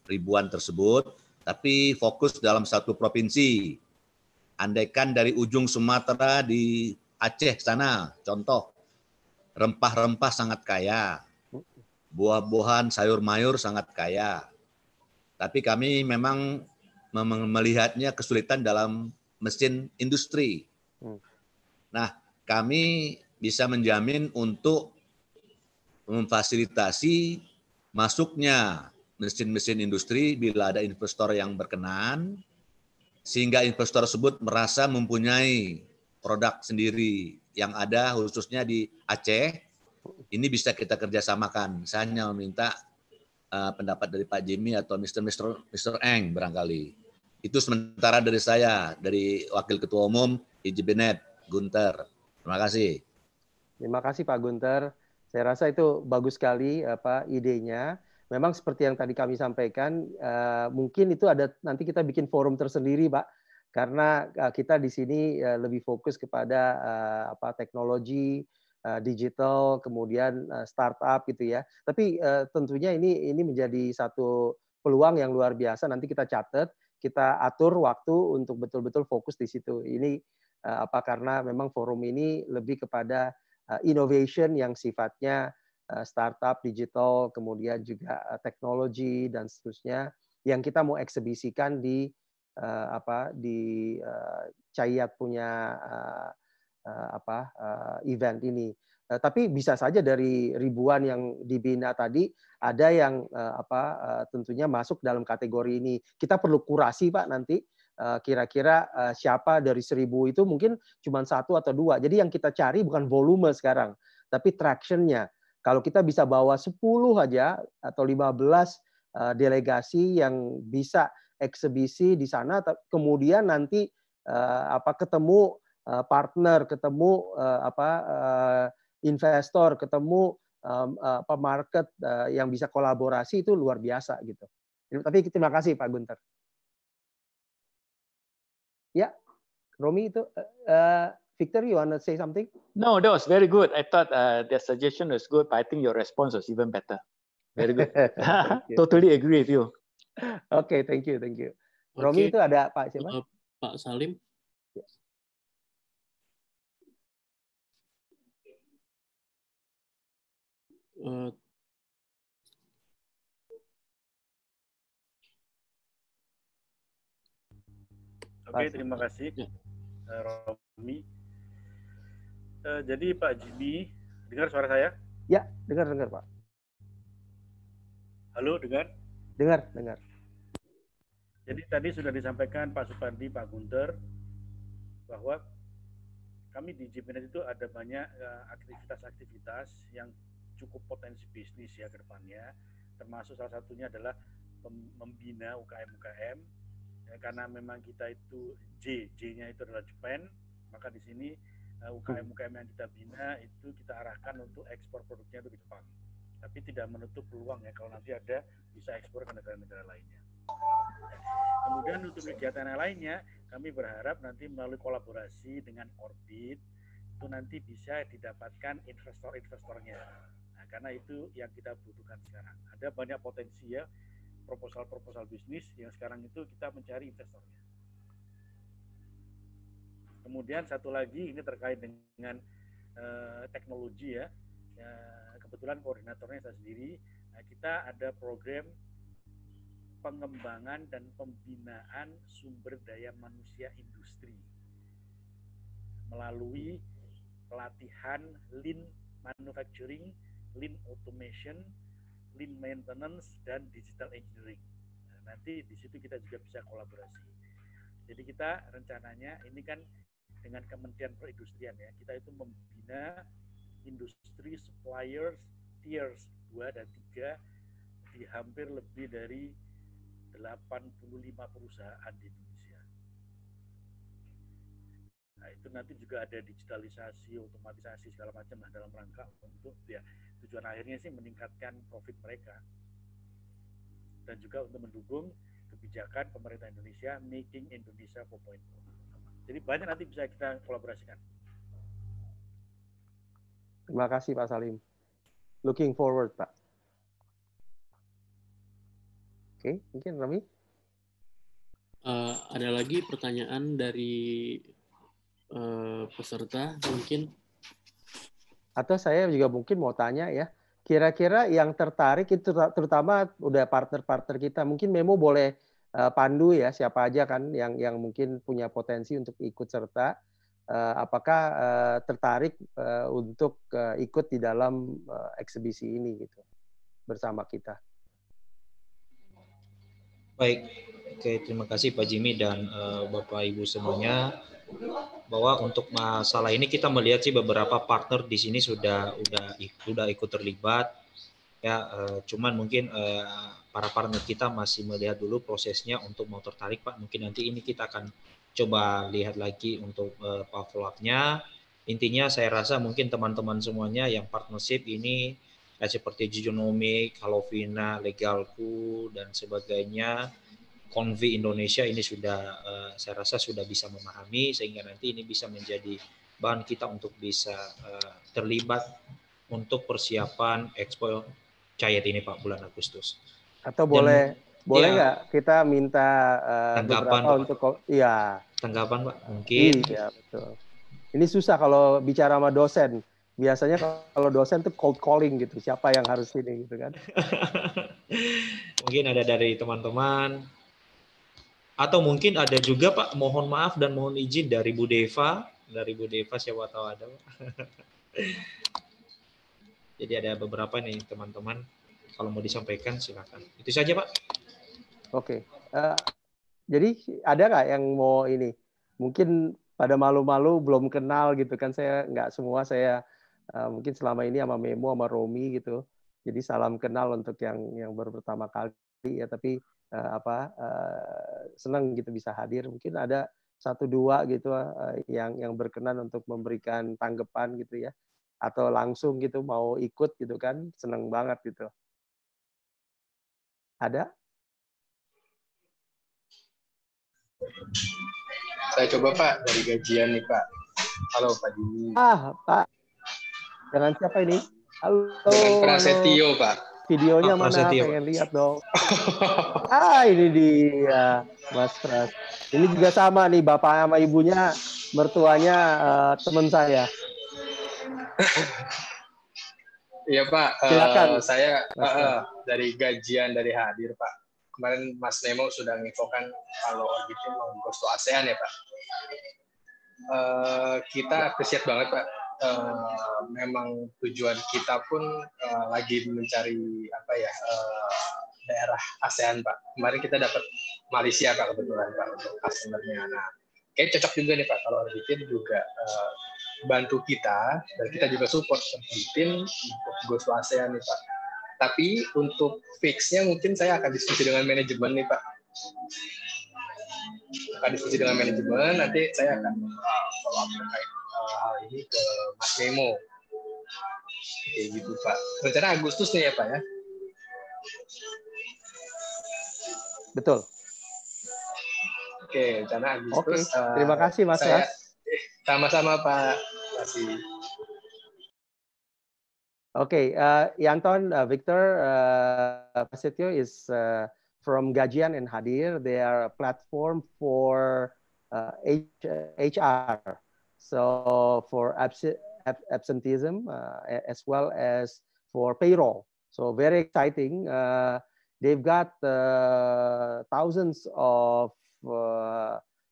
Speaker 8: ribuan tersebut, tapi fokus dalam satu provinsi. Andaikan dari ujung Sumatera di Aceh sana contoh rempah-rempah sangat kaya, buah-buahan, sayur mayur sangat kaya. Tapi kami memang melihatnya kesulitan dalam mesin industri. Hmm. Nah, kami bisa menjamin untuk memfasilitasi masuknya mesin-mesin industri bila ada investor yang berkenan, sehingga investor tersebut merasa mempunyai produk sendiri yang ada khususnya di Aceh. Ini bisa kita kerjasamakan. Saya hanya meminta uh, pendapat dari Pak Jimmy atau Mr. Mr. Mr. Eng barangkali. Itu sementara dari saya, dari Wakil Ketua Umum IJBNet, Gunter. Terima kasih. Terima kasih Pak Gunter.
Speaker 1: Saya rasa itu bagus sekali apa eh, idenya memang seperti yang tadi kami sampaikan, uh, mungkin itu ada nanti kita bikin forum tersendiri, Pak, karena eh, kita di sini eh, lebih fokus kepada eh, apa teknologi digital kemudian startup gitu ya tapi tentunya ini ini menjadi satu peluang yang luar biasa nanti kita catat kita atur waktu untuk betul-betul fokus di situ ini apa karena memang forum ini lebih kepada innovation yang sifatnya startup digital kemudian juga teknologi dan seterusnya yang kita mau eksebisikan di uh, apa di uh, eh, Cayat punya uh, uh, apa uh, event ini. Uh, tapi bisa saja dari ribuan yang dibina tadi ada yang uh, apa uh, tentunya masuk dalam kategori ini. Kita perlu kurasi Pak nanti kira-kira siapa dari seribu itu mungkin cuma satu atau dua. Jadi yang kita cari bukan volume sekarang, tapi tractionnya. Kalau kita bisa bawa 10 aja atau 15 uh, delegasi yang bisa eksebisi di sana kemudian nanti eh, apa ketemu eh, partner, ketemu eh, apa investor, ketemu apa market yang bisa kolaborasi itu luar biasa gitu. Tapi terima kasih Pak Gunter. Ya, Romi itu uh, Victor, you want to say something?
Speaker 2: No, that was very good. I thought uh, the suggestion was good, but I think your response was even better. Very good. totally agree with you.
Speaker 1: Oke, okay, thank you, thank you. Okay. Romi itu
Speaker 2: ada Pak siapa? Uh, Pak Salim.
Speaker 5: Eh. Oke, okay, terima
Speaker 7: kasih ya. eh, Romi. Uh, jadi Pak Jimmy, dengar suara saya?
Speaker 1: Ya, dengar dengar Pak.
Speaker 7: Halo, dengar?
Speaker 1: Dengar, dengar.
Speaker 7: Jadi tadi sudah disampaikan Pak Supandi, Pak Gunter, bahwa kami di Jepinet itu ada banyak eh, aktivitas-aktivitas uh, yang cukup potensi bisnis ya ke depannya. Termasuk salah satunya adalah membina UKM-UKM. Ya, karena memang kita itu J, J-nya itu adalah Jepang, maka di sini eh, UKM-UKM yang kita bina itu kita arahkan untuk ekspor produknya itu ke Jepang. Tapi tidak menutup peluang ya kalau nanti ada bisa ekspor ke negara-negara lainnya. Kemudian untuk kegiatan yang lainnya, kami berharap nanti melalui kolaborasi dengan Orbit itu nanti bisa didapatkan investor-investornya. Nah, karena itu yang kita butuhkan sekarang. Ada banyak potensi ya proposal-proposal bisnis yang sekarang itu kita mencari investornya. Kemudian satu lagi ini terkait dengan uh, teknologi ya. ya. Kebetulan koordinatornya saya sendiri. Nah, kita ada program pengembangan dan pembinaan sumber daya manusia industri melalui pelatihan lean manufacturing, lean automation, lean maintenance dan digital engineering. Nah, nanti di situ kita juga bisa kolaborasi. Jadi kita rencananya ini kan dengan Kementerian Perindustrian ya, kita itu membina industri suppliers tiers 2 dan 3 di hampir lebih dari 85 perusahaan di Indonesia. Nah, itu nanti juga ada digitalisasi, otomatisasi segala macam lah dalam rangka untuk ya tujuan akhirnya sih meningkatkan profit mereka dan juga untuk mendukung kebijakan pemerintah Indonesia Making Indonesia 4.0. Jadi banyak nanti bisa kita kolaborasikan.
Speaker 1: Terima kasih Pak Salim. Looking forward Pak okay, mungkin Rami.
Speaker 3: Uh, ada lagi pertanyaan dari uh, peserta mungkin?
Speaker 1: Atau saya juga mungkin mau tanya ya, kira-kira yang tertarik itu terutama udah partner-partner kita, mungkin Memo boleh uh, pandu ya siapa aja kan yang yang mungkin punya potensi untuk ikut serta, uh, apakah uh, tertarik uh, untuk uh, ikut di dalam uh, eksibisi ini gitu bersama kita?
Speaker 4: Baik, oke terima kasih Pak Jimmy dan uh, Bapak Ibu semuanya bahwa untuk masalah ini kita melihat sih beberapa partner di sini sudah udah sudah ikut terlibat ya uh, cuman mungkin uh, para partner kita masih melihat dulu prosesnya untuk mau tertarik Pak mungkin nanti ini kita akan coba lihat lagi untuk uh, follow up intinya saya rasa mungkin teman-teman semuanya yang partnership ini ya, seperti Genomic, Halovina, Legalku dan sebagainya. Konvi Indonesia ini sudah eh, saya rasa sudah bisa memahami sehingga nanti ini bisa menjadi bahan kita untuk bisa eh, terlibat untuk persiapan ekspor cahaya ini Pak bulan Agustus.
Speaker 1: Atau boleh Dan, boleh iya. nggak ya, kita minta uh, tanggapan Pak. untuk iya
Speaker 4: tanggapan Pak mungkin. Iya betul.
Speaker 1: Ini susah kalau bicara sama dosen biasanya kalau dosen tuh cold calling gitu siapa yang harus ini gitu kan
Speaker 4: mungkin ada dari teman-teman atau mungkin ada juga Pak mohon maaf dan mohon izin dari Bu Deva dari Bu Deva siapa tahu ada Pak. jadi ada beberapa nih teman-teman kalau mau disampaikan silakan itu saja Pak
Speaker 1: oke uh, jadi ada nggak yang mau ini mungkin pada malu-malu belum kenal gitu kan saya nggak semua saya Eh, mungkin selama ini sama Memo sama Romi gitu jadi salam kenal untuk yang yang baru pertama kali ya tapi uh, apa uh, senang gitu bisa hadir mungkin ada satu dua gitu uh, yang yang berkenan untuk memberikan tanggapan gitu ya atau langsung gitu mau ikut gitu kan seneng banget gitu ada
Speaker 2: saya coba pak dari gajian
Speaker 1: nih pak halo pak Dini ah pak dengan siapa ini? Halo. Dengan Prasetyo, Pak. Videonya oh, mana? Prasetyo. Pengen lihat dong. ah, ini dia Mas Pras. Ini juga sama nih bapak sama ibunya, mertuanya uh, teman saya.
Speaker 6: Iya Pak, eh, silakan. Uh, saya uh, uh, dari gajian dari hadir Pak. Kemarin Mas Nemo sudah menginfokan kalau Orbitnya mau ASEAN ya Pak.
Speaker 1: Uh, kita apresiat banget Pak Eh, memang tujuan kita pun uh, lagi mencari apa
Speaker 5: ya uh,
Speaker 1: daerah ASEAN pak. Kemarin kita dapat Malaysia pak kebetulan pak untuk customernya. Nah, kayak cocok juga nih pak kalau bikin
Speaker 6: juga uh, bantu kita dan kita juga support seperti untuk go to ASEAN nih pak. Tapi untuk fixnya mungkin saya akan diskusi dengan manajemen nih pak akan diskusi dengan manajemen nanti saya akan
Speaker 5: follow up terkait
Speaker 6: hal ini ke Mas Memo. Kayak gitu Pak.
Speaker 1: Rencana Agustus nih ya Pak ya. Betul.
Speaker 2: Oke, rencana Agustus. Oke, eh, terima kasih Mas saya,
Speaker 1: Sama-sama Pak. Terima kasih. Okay, uh, eh, Yanton, uh, eh, Victor, uh, Pasetio is uh, from Gajian and Hadir. They are a platform for uh, H HR. So for abs absenteeism uh, as well as for payroll. So very exciting. Uh, they've got uh, thousands of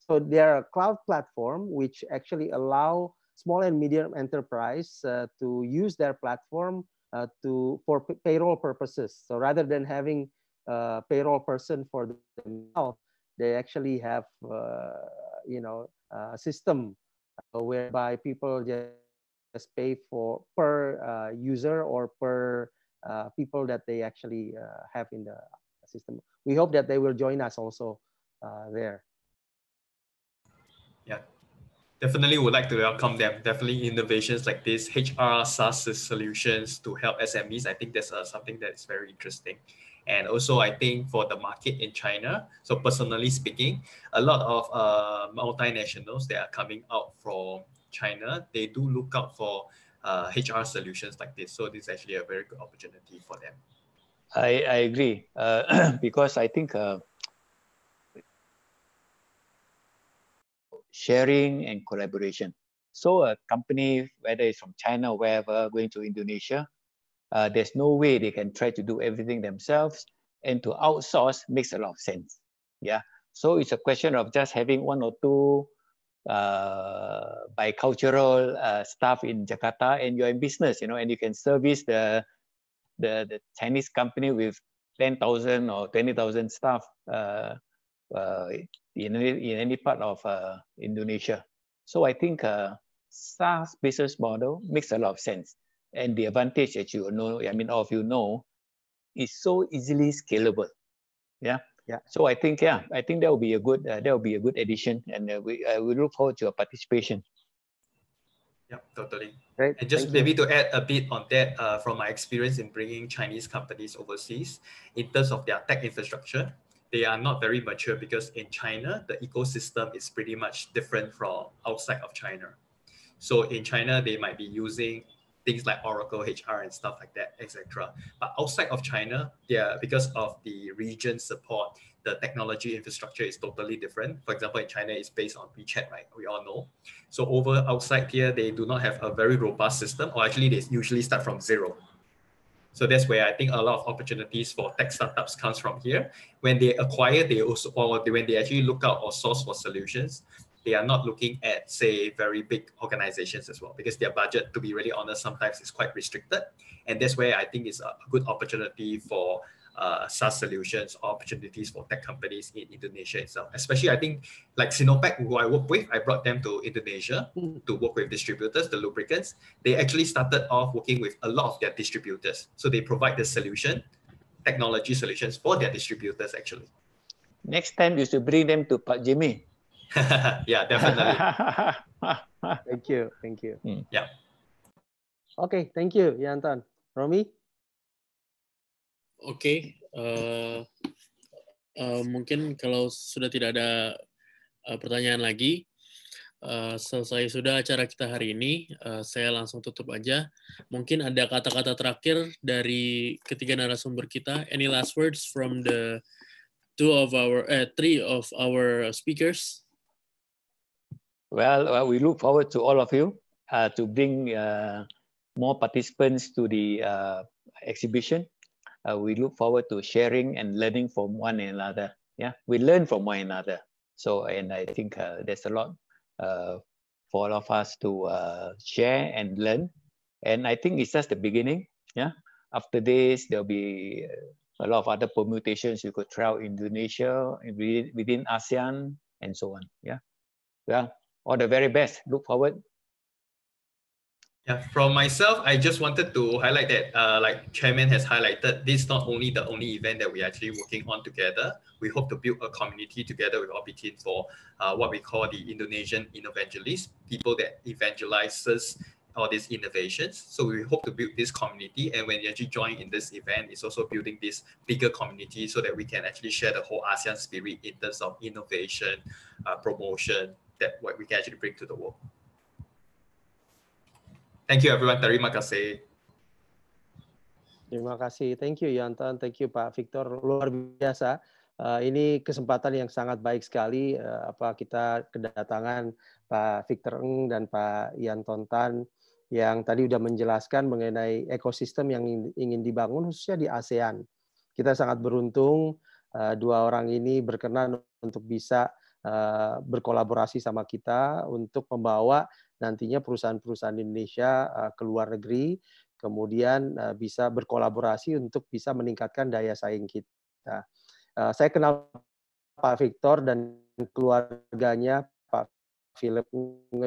Speaker 1: so they're a cloud platform which actually allow small and medium enterprise uh, to use their platform uh, to for payroll purposes. So rather than having a payroll person for themselves, they actually have uh, you know a system uh, whereby people just pay for per uh, user or per uh, people that they actually uh, have in the system. We hope that they will join us also uh, there.
Speaker 5: Yeah,
Speaker 6: definitely would like to welcome them. Definitely innovations like this, HR SaaS solutions to help SMEs. I think that's something that's very interesting. And also, I think for the market in China, so personally speaking, a lot of uh, multinationals that are coming out from China, they do look out for uh, HR solutions like this. So this is actually a very good opportunity for them.
Speaker 2: I, I agree uh, because I think uh, sharing and collaboration. So a company, whether it's from China or wherever, going to Indonesia, uh, there's no way they can try to do everything themselves and to outsource makes a lot of sense yeah so it's a question of just having one or two uh, bicultural uh, staff in jakarta and you're in business you know and you can service the the, the chinese company with 10,000 or 20,000 staff uh, uh, in, any, in any part of uh, Indonesia. So I think uh, SaaS business model makes a lot of sense. And the advantage, as you know, I mean, all of you know, is so easily scalable. Yeah. Yeah. So I think, yeah, I think that will be a good, uh, that will be a good addition, and uh, we uh, we look forward to your participation.
Speaker 6: Yeah, totally. Right. And just Thank maybe you. to add a bit on that, uh, from my experience in bringing Chinese companies overseas, in terms of their tech infrastructure, they are not very mature because in China the ecosystem is pretty much different from outside of China. So in China, they might be using things like Oracle HR and stuff like that, etc. But outside of China, yeah, because of the region support, the technology infrastructure is totally different. For example, in China, it's based on WeChat, right? We all know. So over outside here, they do not have a very robust system, or actually they usually start from zero. So that's where I think a lot of opportunities for tech startups comes from here. When they acquire, they also or when they actually look out or source for solutions, they are not looking at, say, very big organizations as well, because their budget, to be really honest, sometimes is quite restricted. And that's where I think it's a good opportunity for uh, SaaS solutions or opportunities for tech companies in Indonesia itself. Especially, I think, like Sinopec, who I work with, I brought them to Indonesia mm. to work with distributors, the lubricants. They actually started off working with a lot of their distributors. So they provide the solution, technology solutions for their distributors, actually.
Speaker 2: Next time you should bring them to Pak Jimmy.
Speaker 6: yeah, definitely.
Speaker 2: thank you, thank you. Mm. Yeah. Okay, thank you, Yantan. Romi?
Speaker 3: Oke, okay, uh, eh, uh, eh, mungkin kalau sudah tidak ada uh, pertanyaan lagi, uh, selesai sudah acara kita hari ini, uh, saya langsung tutup aja. Mungkin ada kata-kata terakhir dari ketiga narasumber kita. Any last words from the two of
Speaker 2: our, uh, three of our speakers? Well, we look forward to all of you uh, to bring uh, more participants to the uh, exhibition. we look forward to sharing and learning from one another. Yeah, we learn from one another. So, and I think there's a lot for all of us to share and learn. And I think it's just the beginning. Yeah, after this, there'll be a lot of other permutations you could try out Indonesia within ASEAN and so on. Yeah. Well, all the very best. Look
Speaker 6: forward. Yeah, from myself, I just wanted to highlight that, uh, like Chairman has highlighted, this is not only the only event that we're actually working on together. We hope to build a community together with OPT for uh, what we call the Indonesian evangelists, people that evangelizes all these innovations. So we hope to build this community. And when you actually join in this event, it's also building this bigger community so that we can actually share the whole ASEAN spirit in terms of innovation, uh, promotion, that what we can actually bring to the world. Thank you everyone. Terima kasih.
Speaker 1: Terima kasih. Thank you Yantan. Thank you Pak Victor. Luar biasa. Uh, ini kesempatan yang sangat baik sekali uh, apa kita kedatangan Pak Victor Eng dan Pak Ian Tan yang tadi sudah menjelaskan mengenai ekosistem yang ingin dibangun khususnya di ASEAN. Kita sangat beruntung uh, dua orang ini berkenan untuk bisa Eh, berkolaborasi sama kita untuk membawa nantinya perusahaan-perusahaan Indonesia eh, ke luar negeri, kemudian eh, bisa berkolaborasi untuk bisa meningkatkan daya saing kita. Saya kenal Pak Victor dan keluarganya, Pak Philip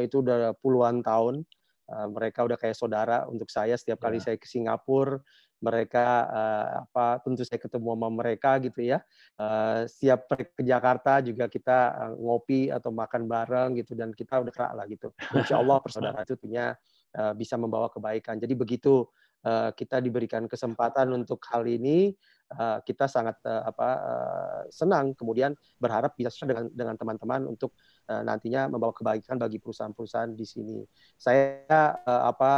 Speaker 1: itu udah puluhan tahun. Mereka udah kayak saudara untuk saya setiap kali ya. saya ke Singapura, mereka uh, apa tentu saya ketemu sama mereka gitu ya uh, eh, siap ke Jakarta juga kita uh, ngopi atau makan bareng gitu dan kita udah kerak lah gitu Insya Allah persaudaraan itu punya uh, bisa membawa kebaikan jadi begitu uh, kita diberikan kesempatan untuk hal ini uh, kita sangat uh, apa uh, senang kemudian berharap bisa dengan dengan teman-teman untuk nantinya membawa kebaikan bagi perusahaan-perusahaan di sini saya apa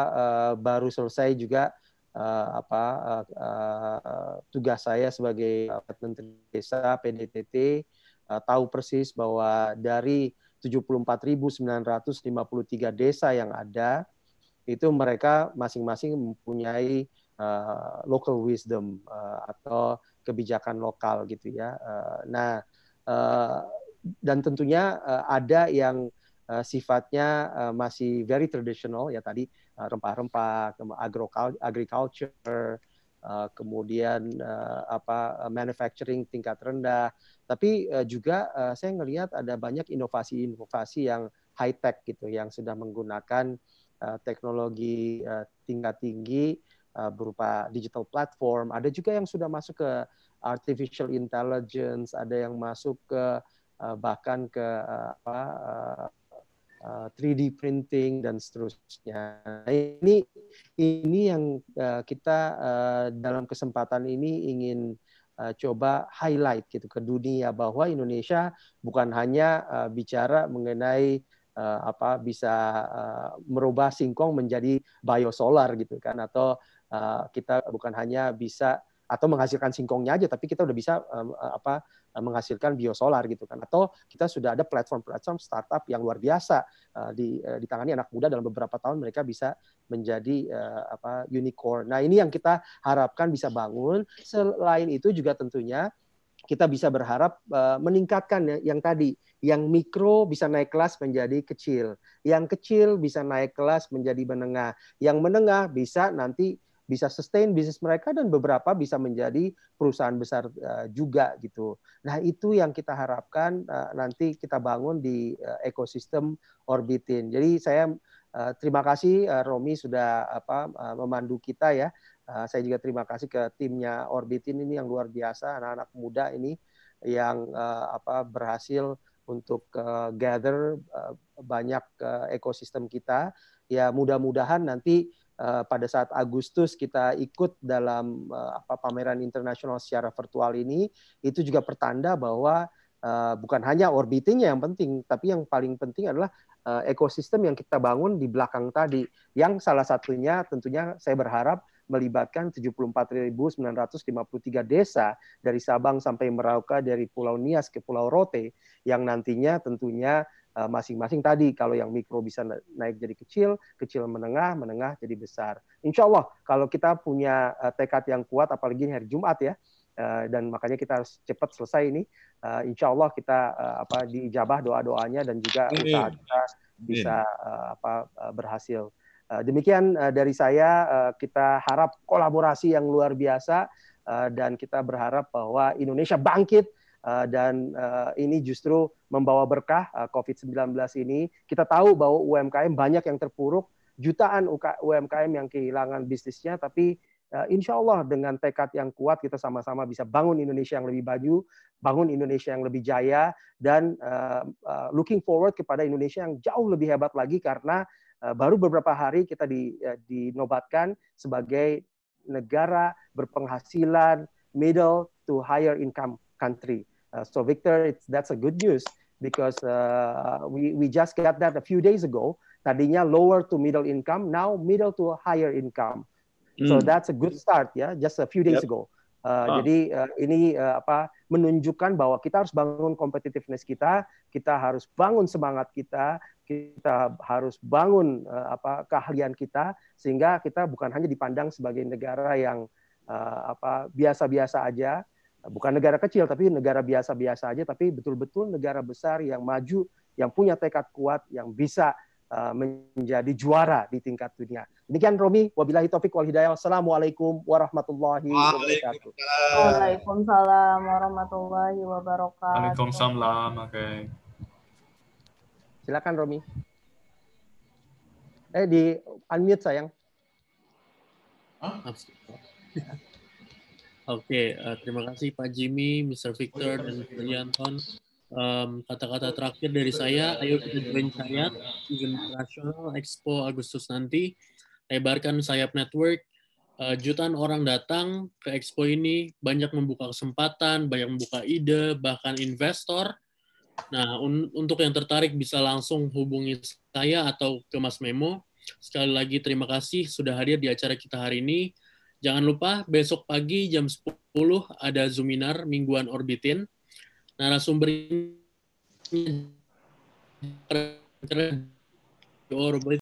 Speaker 1: baru selesai juga uh, apa uh, uh, tugas saya sebagai Menteri Desa PDTT uh, tahu persis bahwa dari 74.953 desa yang ada itu mereka masing-masing mempunyai uh, local wisdom uh, atau kebijakan lokal gitu ya. Uh, nah uh, dan tentunya uh, ada yang uh, sifatnya uh, masih very traditional ya tadi Eh, rempah-rempah, agriculture, Uh, kemudian uh, apa manufacturing tingkat rendah tapi uh, juga uh, saya melihat ada banyak inovasi-inovasi yang high tech gitu yang sudah menggunakan uh, teknologi uh, tingkat tinggi uh, berupa digital platform ada juga yang sudah masuk ke artificial intelligence ada yang masuk ke uh, bahkan ke uh, apa uh, uh, eh, 3D printing dan seterusnya. Nah, ini ini yang uh, kita uh, dalam kesempatan ini ingin uh, coba highlight gitu ke dunia bahwa Indonesia bukan hanya uh, bicara mengenai uh, apa bisa uh, merubah singkong menjadi biosolar gitu kan atau uh, kita bukan hanya bisa atau menghasilkan singkongnya aja tapi kita udah bisa um, apa e, menghasilkan biosolar gitu kan atau kita sudah ada platform-platform startup yang luar biasa uh, di uh, ditangani anak muda dalam beberapa tahun mereka bisa menjadi uh, apa unicorn. Nah, ini yang kita harapkan bisa bangun. Selain itu juga tentunya kita bisa berharap uh, meningkatkan yang, yang tadi yang mikro bisa naik kelas menjadi kecil, yang kecil bisa naik kelas menjadi menengah, yang menengah bisa nanti bisa sustain bisnis mereka dan beberapa bisa menjadi perusahaan besar eh, juga gitu. Nah, itu yang kita harapkan eh, nanti kita bangun di eh, ekosistem Orbitin. Jadi saya terima kasih Romi sudah apa memandu kita ya. saya juga terima kasih ke timnya Orbitin ini yang luar biasa anak-anak muda ini yang apa berhasil untuk gather banyak uh, ekosistem kita. Ya mudah-mudahan nanti Eh, pada saat Agustus kita ikut dalam uh, apa pameran internasional secara virtual ini itu juga pertanda bahwa uh, bukan hanya orbitingnya yang penting tapi yang paling penting adalah uh, ekosistem yang kita bangun di belakang tadi yang salah satunya tentunya saya berharap melibatkan 74.953 desa dari Sabang sampai Merauke, dari Pulau Nias ke Pulau Rote, yang nantinya tentunya Eh, masing-masing tadi kalau yang mikro bisa naik jadi kecil, kecil menengah, menengah jadi besar. Insya Allah kalau kita punya eh, tekad yang kuat, apalagi ini hari Jumat ya, eh, dan makanya kita harus cepat selesai ini. Insya Allah kita apa diijabah doa doanya dan juga usaha kita bisa apa berhasil. Demikian dari saya, kita harap kolaborasi yang luar biasa dan kita berharap bahwa Indonesia bangkit Eh, dan uh, ini justru membawa berkah uh, eh, COVID-19 ini. Kita tahu bahwa UMKM banyak yang terpuruk, jutaan UMKM yang kehilangan bisnisnya, tapi uh, insya Allah dengan tekad yang kuat kita sama-sama bisa bangun Indonesia yang lebih baju, bangun Indonesia yang lebih jaya, dan uh, uh, looking forward kepada Indonesia yang jauh lebih hebat lagi karena uh, baru beberapa hari kita di, uh, dinobatkan sebagai negara berpenghasilan middle to higher income country. Uh, so Victor, it's, that's a good news because uh, we, we just got that a few days ago. Tadinya lower to middle income, now middle to higher income. Mm. So hmm. that's a good start ya, yeah, just a few days yep. ago. Uh, uh. Jadi uh, ini uh, apa menunjukkan bahwa kita harus bangun competitiveness kita, kita harus bangun semangat kita, kita harus bangun uh, apa keahlian kita sehingga kita bukan hanya dipandang sebagai negara yang uh, apa biasa-biasa aja, bukan negara kecil tapi negara biasa-biasa aja tapi betul-betul negara besar yang maju yang punya tekad kuat yang bisa uh, menjadi juara di tingkat dunia. Demikian Romi, wabillahi taufik wal hidayah. Wassalamualaikum
Speaker 6: warahmatullahi wabarakatuh.
Speaker 3: Waalaikumsalam warahmatullahi wabarakatuh.
Speaker 6: Waalaikumsalam. Oke. Okay. Silakan Romi.
Speaker 1: Eh di unmute sayang. Huh?
Speaker 3: Oke, okay, uh, eh, terima kasih Pak Jimmy, Mr. Victor, dan Mr. Yanton. Um, kata-kata terakhir dari saya, ayo kita join saya di nasional Expo Agustus nanti. Lebarkan sayap network. Uh, jutaan orang datang ke Expo ini, banyak membuka kesempatan, banyak membuka ide, bahkan investor. Nah, un untuk yang tertarik bisa langsung hubungi saya atau ke Mas Memo. Sekali lagi terima kasih sudah hadir di acara kita hari ini. Jangan lupa besok pagi jam 10 ada Zoominar Mingguan Orbitin. Narasumber
Speaker 5: ini